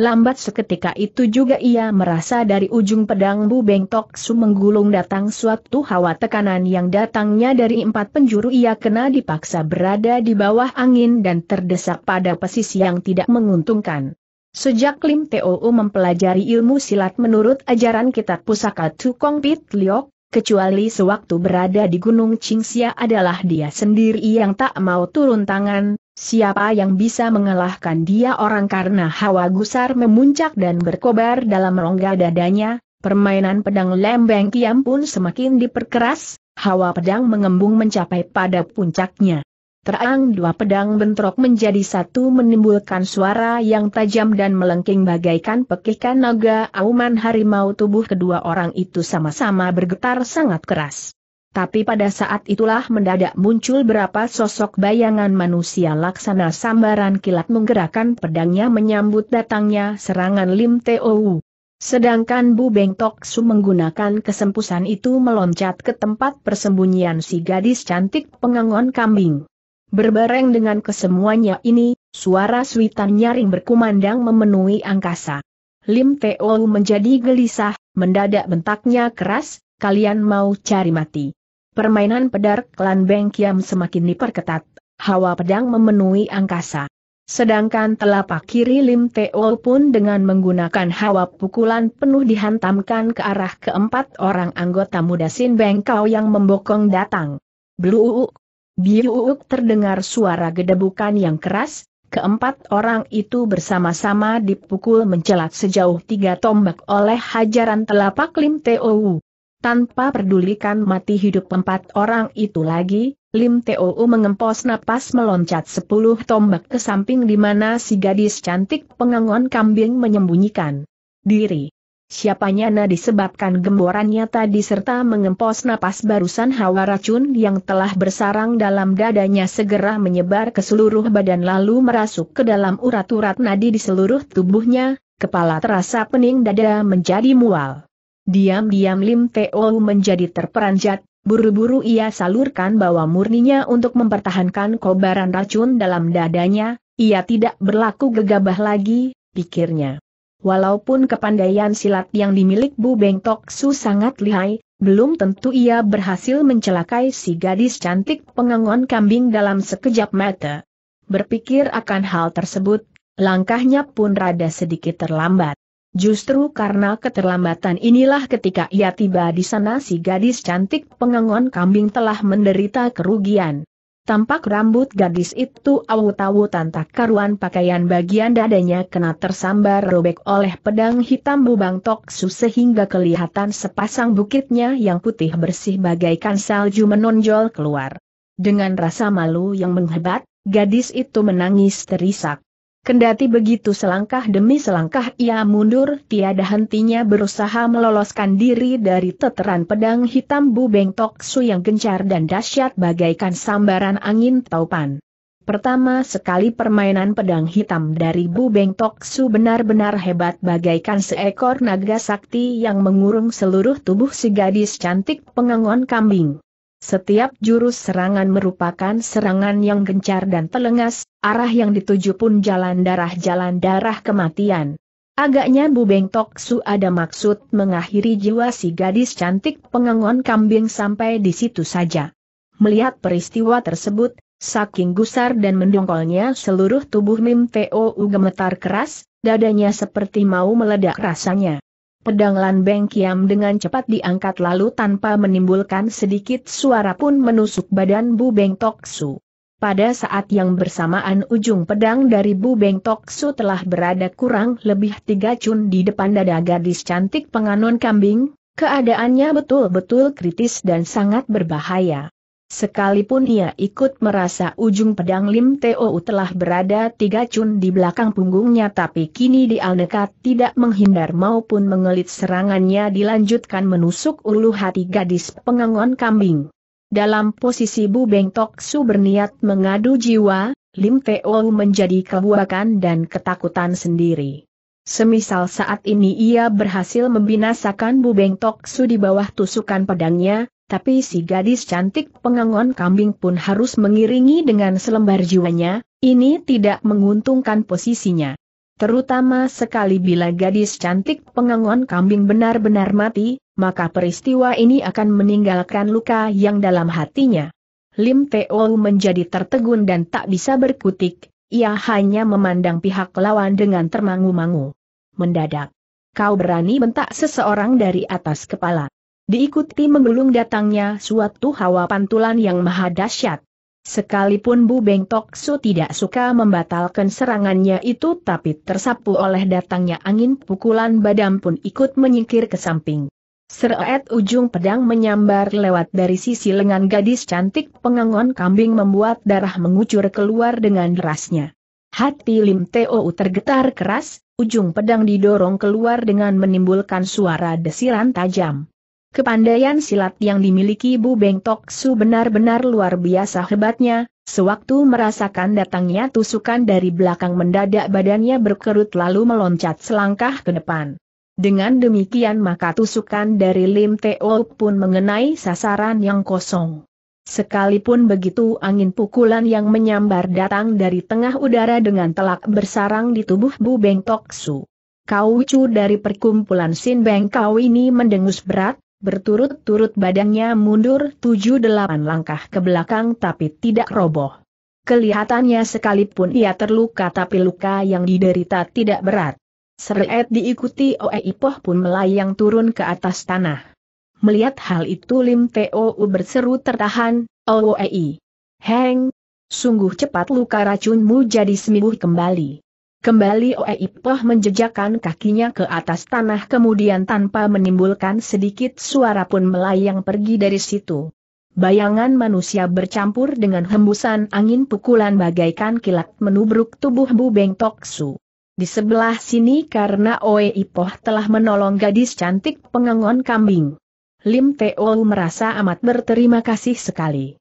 Lambat seketika itu juga ia merasa dari ujung pedang Bu Beng Tok Su menggulung datang suatu hawa tekanan yang datangnya dari empat penjuru ia kena dipaksa berada di bawah angin dan terdesak pada posisi yang tidak menguntungkan. Sejak Lim Teo mempelajari ilmu silat menurut ajaran kitab pusaka Tukong Pit Liok, kecuali sewaktu berada di Gunung Qingxia adalah dia sendiri yang tak mau turun tangan, siapa yang bisa mengalahkan dia orang karena hawa gusar memuncak dan berkobar dalam rongga dadanya, permainan pedang lembeng kiam pun semakin diperkeras, hawa pedang mengembung mencapai pada puncaknya. Terang dua pedang bentrok menjadi satu menimbulkan suara yang tajam dan melengking bagaikan pekikan naga auman harimau tubuh kedua orang itu sama-sama bergetar sangat keras. Tapi pada saat itulah mendadak muncul berapa sosok bayangan manusia laksana sambaran kilat menggerakkan pedangnya menyambut datangnya serangan Lim Tou. Sedangkan Bu Beng Tok Su menggunakan kesempusan itu meloncat ke tempat persembunyian si gadis cantik pengangon kambing. Berbareng dengan kesemuanya ini, suara suitan nyaring berkumandang memenuhi angkasa. Lim Teo menjadi gelisah, mendadak bentaknya keras, kalian mau cari mati. Permainan pedar klan Beng Kiam semakin diperketat, hawa pedang memenuhi angkasa. Sedangkan telapak kiri Lim Teo pun dengan menggunakan hawa pukulan penuh dihantamkan ke arah keempat orang anggota muda Sin Kau yang membokong datang. Blue. Biuuk terdengar suara gedebukan yang keras, keempat orang itu bersama-sama dipukul mencelat sejauh tiga tombak oleh hajaran telapak Lim Tou. Tanpa pedulikan mati hidup empat orang itu lagi, Lim Tou mengempos napas meloncat sepuluh tombak ke samping di mana si gadis cantik pengangon kambing menyembunyikan diri. Siapanya na disebabkan gemborannya tadi serta mengempos napas barusan hawa racun yang telah bersarang dalam dadanya segera menyebar ke seluruh badan lalu merasuk ke dalam urat-urat nadi di seluruh tubuhnya, kepala terasa pening dada menjadi mual. Diam-diam Lim Teo menjadi terperanjat, buru-buru ia salurkan bawa murninya untuk mempertahankan kobaran racun dalam dadanya, ia tidak berlaku gegabah lagi, pikirnya. Walaupun kepandaian silat yang dimilik Bu Beng Su sangat lihai, belum tentu ia berhasil mencelakai si gadis cantik pengangon kambing dalam sekejap mata. Berpikir akan hal tersebut, langkahnya pun rada sedikit terlambat. Justru karena keterlambatan inilah ketika ia tiba di sana si gadis cantik pengangon kambing telah menderita kerugian. Tampak rambut gadis itu awut-awutan tak karuan pakaian bagian dadanya kena tersambar robek oleh pedang hitam bubang toksu sehingga kelihatan sepasang bukitnya yang putih bersih bagaikan salju menonjol keluar. Dengan rasa malu yang menghebat, gadis itu menangis terisak. Kendati begitu selangkah demi selangkah ia mundur tiada hentinya berusaha meloloskan diri dari teteran pedang hitam Bu Beng Tok Su yang gencar dan dahsyat bagaikan sambaran angin taupan. Pertama sekali permainan pedang hitam dari Bu Beng Tok Su benar-benar hebat bagaikan seekor naga sakti yang mengurung seluruh tubuh si gadis cantik pengangon kambing. Setiap jurus serangan merupakan serangan yang gencar dan telengas, arah yang dituju pun jalan darah-jalan darah kematian. Agaknya Bu Beng Tok Su ada maksud mengakhiri jiwa si gadis cantik pengangon kambing sampai di situ saja. Melihat peristiwa tersebut, saking gusar dan mendongkolnya seluruh tubuh Mim Tou gemetar keras, dadanya seperti mau meledak rasanya. Pedang Lan Beng Kiam dengan cepat diangkat lalu tanpa menimbulkan sedikit suara pun menusuk badan Bu Beng Tok Su. Pada saat yang bersamaan ujung pedang dari Bu Beng Tok Su telah berada kurang lebih tiga cun di depan dada gadis cantik penganon kambing, keadaannya betul-betul kritis dan sangat berbahaya. Sekalipun ia ikut merasa ujung pedang Lim Teo telah berada tiga cun di belakang punggungnya tapi kini di dekat tidak menghindar maupun mengelit serangannya dilanjutkan menusuk ulu hati gadis pengangon kambing. Dalam posisi Bu Beng Tok Su berniat mengadu jiwa, Lim Teo menjadi kebuakan dan ketakutan sendiri. Semisal saat ini ia berhasil membinasakan Bu Beng Tok Su di bawah tusukan pedangnya, tapi si gadis cantik pengangon kambing pun harus mengiringi dengan selembar jiwanya, ini tidak menguntungkan posisinya. Terutama sekali bila gadis cantik pengangon kambing benar-benar mati, maka peristiwa ini akan meninggalkan luka yang dalam hatinya. Lim Teo menjadi tertegun dan tak bisa berkutik, ia hanya memandang pihak lawan dengan termangu-mangu. Mendadak. Kau berani bentak seseorang dari atas kepala. Diikuti menggulung datangnya suatu hawa pantulan yang maha dahsyat. Sekalipun Bu Beng Tokso tidak suka membatalkan serangannya itu tapi tersapu oleh datangnya angin pukulan badam pun ikut menyingkir ke samping. Seret ujung pedang menyambar lewat dari sisi lengan gadis cantik pengangon kambing membuat darah mengucur keluar dengan derasnya. Hati Lim Teo tergetar keras, ujung pedang didorong keluar dengan menimbulkan suara desiran tajam. Kepandaian silat yang dimiliki Bu Beng Tok Su benar-benar luar biasa hebatnya, sewaktu merasakan datangnya tusukan dari belakang mendadak badannya berkerut lalu meloncat selangkah ke depan. Dengan demikian maka tusukan dari Lim Teo pun mengenai sasaran yang kosong. Sekalipun begitu angin pukulan yang menyambar datang dari tengah udara dengan telak bersarang di tubuh Bu Beng Tok Su. cu dari perkumpulan Sin Beng Kau ini mendengus berat, Berturut-turut badannya mundur tujuh-delapan langkah ke belakang tapi tidak roboh. Kelihatannya sekalipun ia terluka tapi luka yang diderita tidak berat. Seret diikuti Oe Ipoh pun melayang turun ke atas tanah. Melihat hal itu Lim Teo berseru tertahan, Oei. Heng, sungguh cepat luka racunmu jadi sembuh kembali. Kembali Oe Ipoh menjejakkan kakinya ke atas tanah kemudian tanpa menimbulkan sedikit suara pun melayang pergi dari situ. Bayangan manusia bercampur dengan hembusan angin pukulan bagaikan kilat menubruk tubuh Bu Beng Toksu. Di sebelah sini karena Oe Ipoh telah menolong gadis cantik pengangon kambing. Lim Teo merasa amat berterima kasih sekali.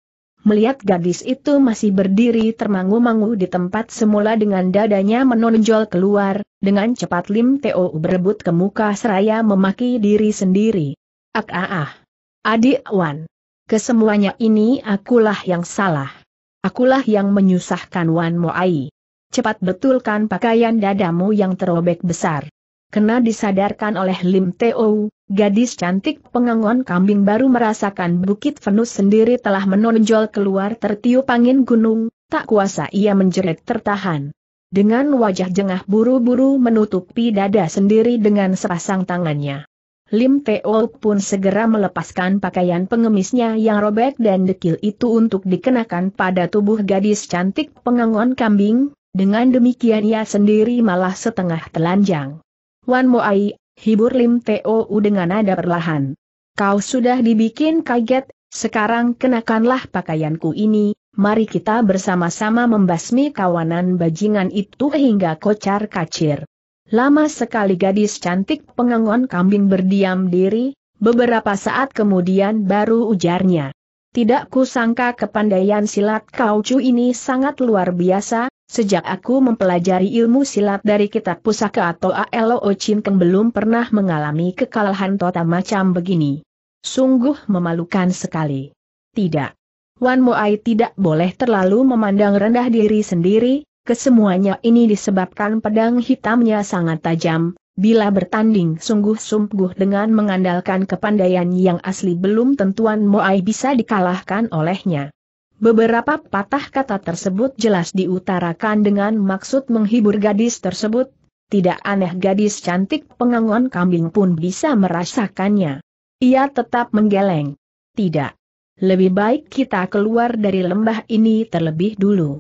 Melihat gadis itu masih berdiri termangu-mangu di tempat semula dengan dadanya menonjol keluar, dengan cepat Lim Teo berebut ke muka seraya memaki diri sendiri. Ak ah ah. Adik Wan. Kesemuanya ini akulah yang salah. Akulah yang menyusahkan Wan Moai. Cepat betulkan pakaian dadamu yang terobek besar. Kena disadarkan oleh Lim Teo, Gadis cantik pengangon kambing baru merasakan bukit Venus sendiri telah menonjol keluar tertiup angin gunung, tak kuasa ia menjerit tertahan. Dengan wajah jengah buru-buru menutupi dada sendiri dengan sepasang tangannya. Lim Teo pun segera melepaskan pakaian pengemisnya yang robek dan dekil itu untuk dikenakan pada tubuh gadis cantik pengangon kambing, dengan demikian ia sendiri malah setengah telanjang. Wan Moai hibur Lim Teo dengan nada perlahan. Kau sudah dibikin kaget, sekarang kenakanlah pakaianku ini, mari kita bersama-sama membasmi kawanan bajingan itu hingga kocar kacir. Lama sekali gadis cantik pengangon kambing berdiam diri, beberapa saat kemudian baru ujarnya. Tidak kusangka kepandaian silat kau cu ini sangat luar biasa, Sejak aku mempelajari ilmu silat dari kitab pusaka atau ALO Keng belum pernah mengalami kekalahan total macam begini. Sungguh memalukan sekali. Tidak. Wan Moai tidak boleh terlalu memandang rendah diri sendiri, kesemuanya ini disebabkan pedang hitamnya sangat tajam, bila bertanding sungguh-sungguh dengan mengandalkan kepandaian yang asli belum tentuan Moai bisa dikalahkan olehnya. Beberapa patah kata tersebut jelas diutarakan dengan maksud menghibur gadis tersebut. Tidak aneh gadis cantik pengangon kambing pun bisa merasakannya. Ia tetap menggeleng. Tidak. Lebih baik kita keluar dari lembah ini terlebih dulu.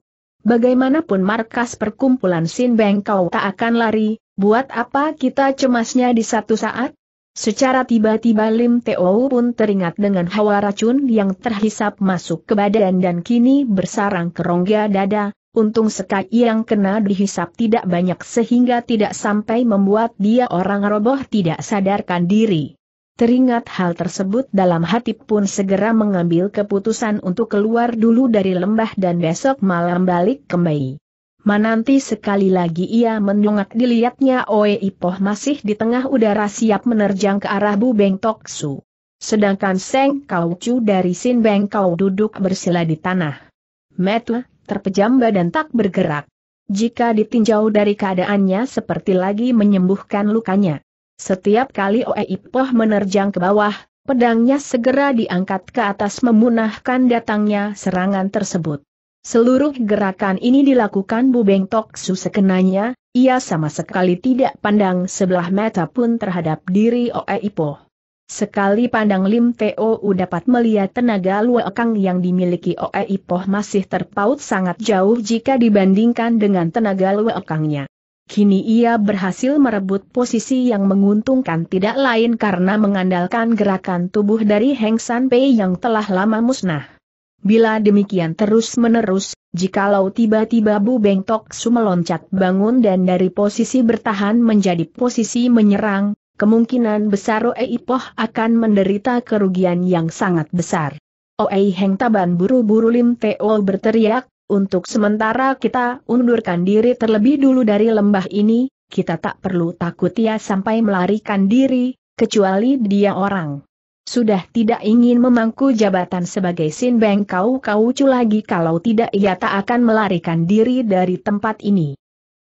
Bagaimanapun markas perkumpulan Sin Beng tak akan lari, buat apa kita cemasnya di satu saat? Secara tiba-tiba Lim Teo pun teringat dengan hawa racun yang terhisap masuk ke badan dan kini bersarang ke rongga dada, untung sekali yang kena dihisap tidak banyak sehingga tidak sampai membuat dia orang roboh tidak sadarkan diri. Teringat hal tersebut dalam hati pun segera mengambil keputusan untuk keluar dulu dari lembah dan besok malam balik kembali. Mananti sekali lagi ia mendongak dilihatnya Oe Ipoh masih di tengah udara siap menerjang ke arah Bu Beng Tok Su. Sedangkan Seng Kau Chu dari Sin Beng Kau duduk bersila di tanah. Metu, terpejam badan tak bergerak. Jika ditinjau dari keadaannya seperti lagi menyembuhkan lukanya. Setiap kali Oe Ipoh menerjang ke bawah, pedangnya segera diangkat ke atas memunahkan datangnya serangan tersebut. Seluruh gerakan ini dilakukan Bu Beng Tok Toksu sekenanya, ia sama sekali tidak pandang sebelah mata pun terhadap diri Oe Oeipo. Sekali pandang Lim Teo u dapat melihat tenaga luakang yang dimiliki Oe Ipoh masih terpaut sangat jauh jika dibandingkan dengan tenaga luakangnya. Kini ia berhasil merebut posisi yang menguntungkan tidak lain karena mengandalkan gerakan tubuh dari Heng San Pei yang telah lama musnah. Bila demikian terus-menerus, jikalau tiba-tiba Bu Beng Su meloncat bangun dan dari posisi bertahan menjadi posisi menyerang, kemungkinan besar Oe Poh akan menderita kerugian yang sangat besar. Oe Heng Taban buru-buru Lim Teo berteriak, untuk sementara kita undurkan diri terlebih dulu dari lembah ini, kita tak perlu takut ia sampai melarikan diri, kecuali dia orang sudah tidak ingin memangku jabatan sebagai Sin Beng Kau Kau Cu lagi kalau tidak ia tak akan melarikan diri dari tempat ini.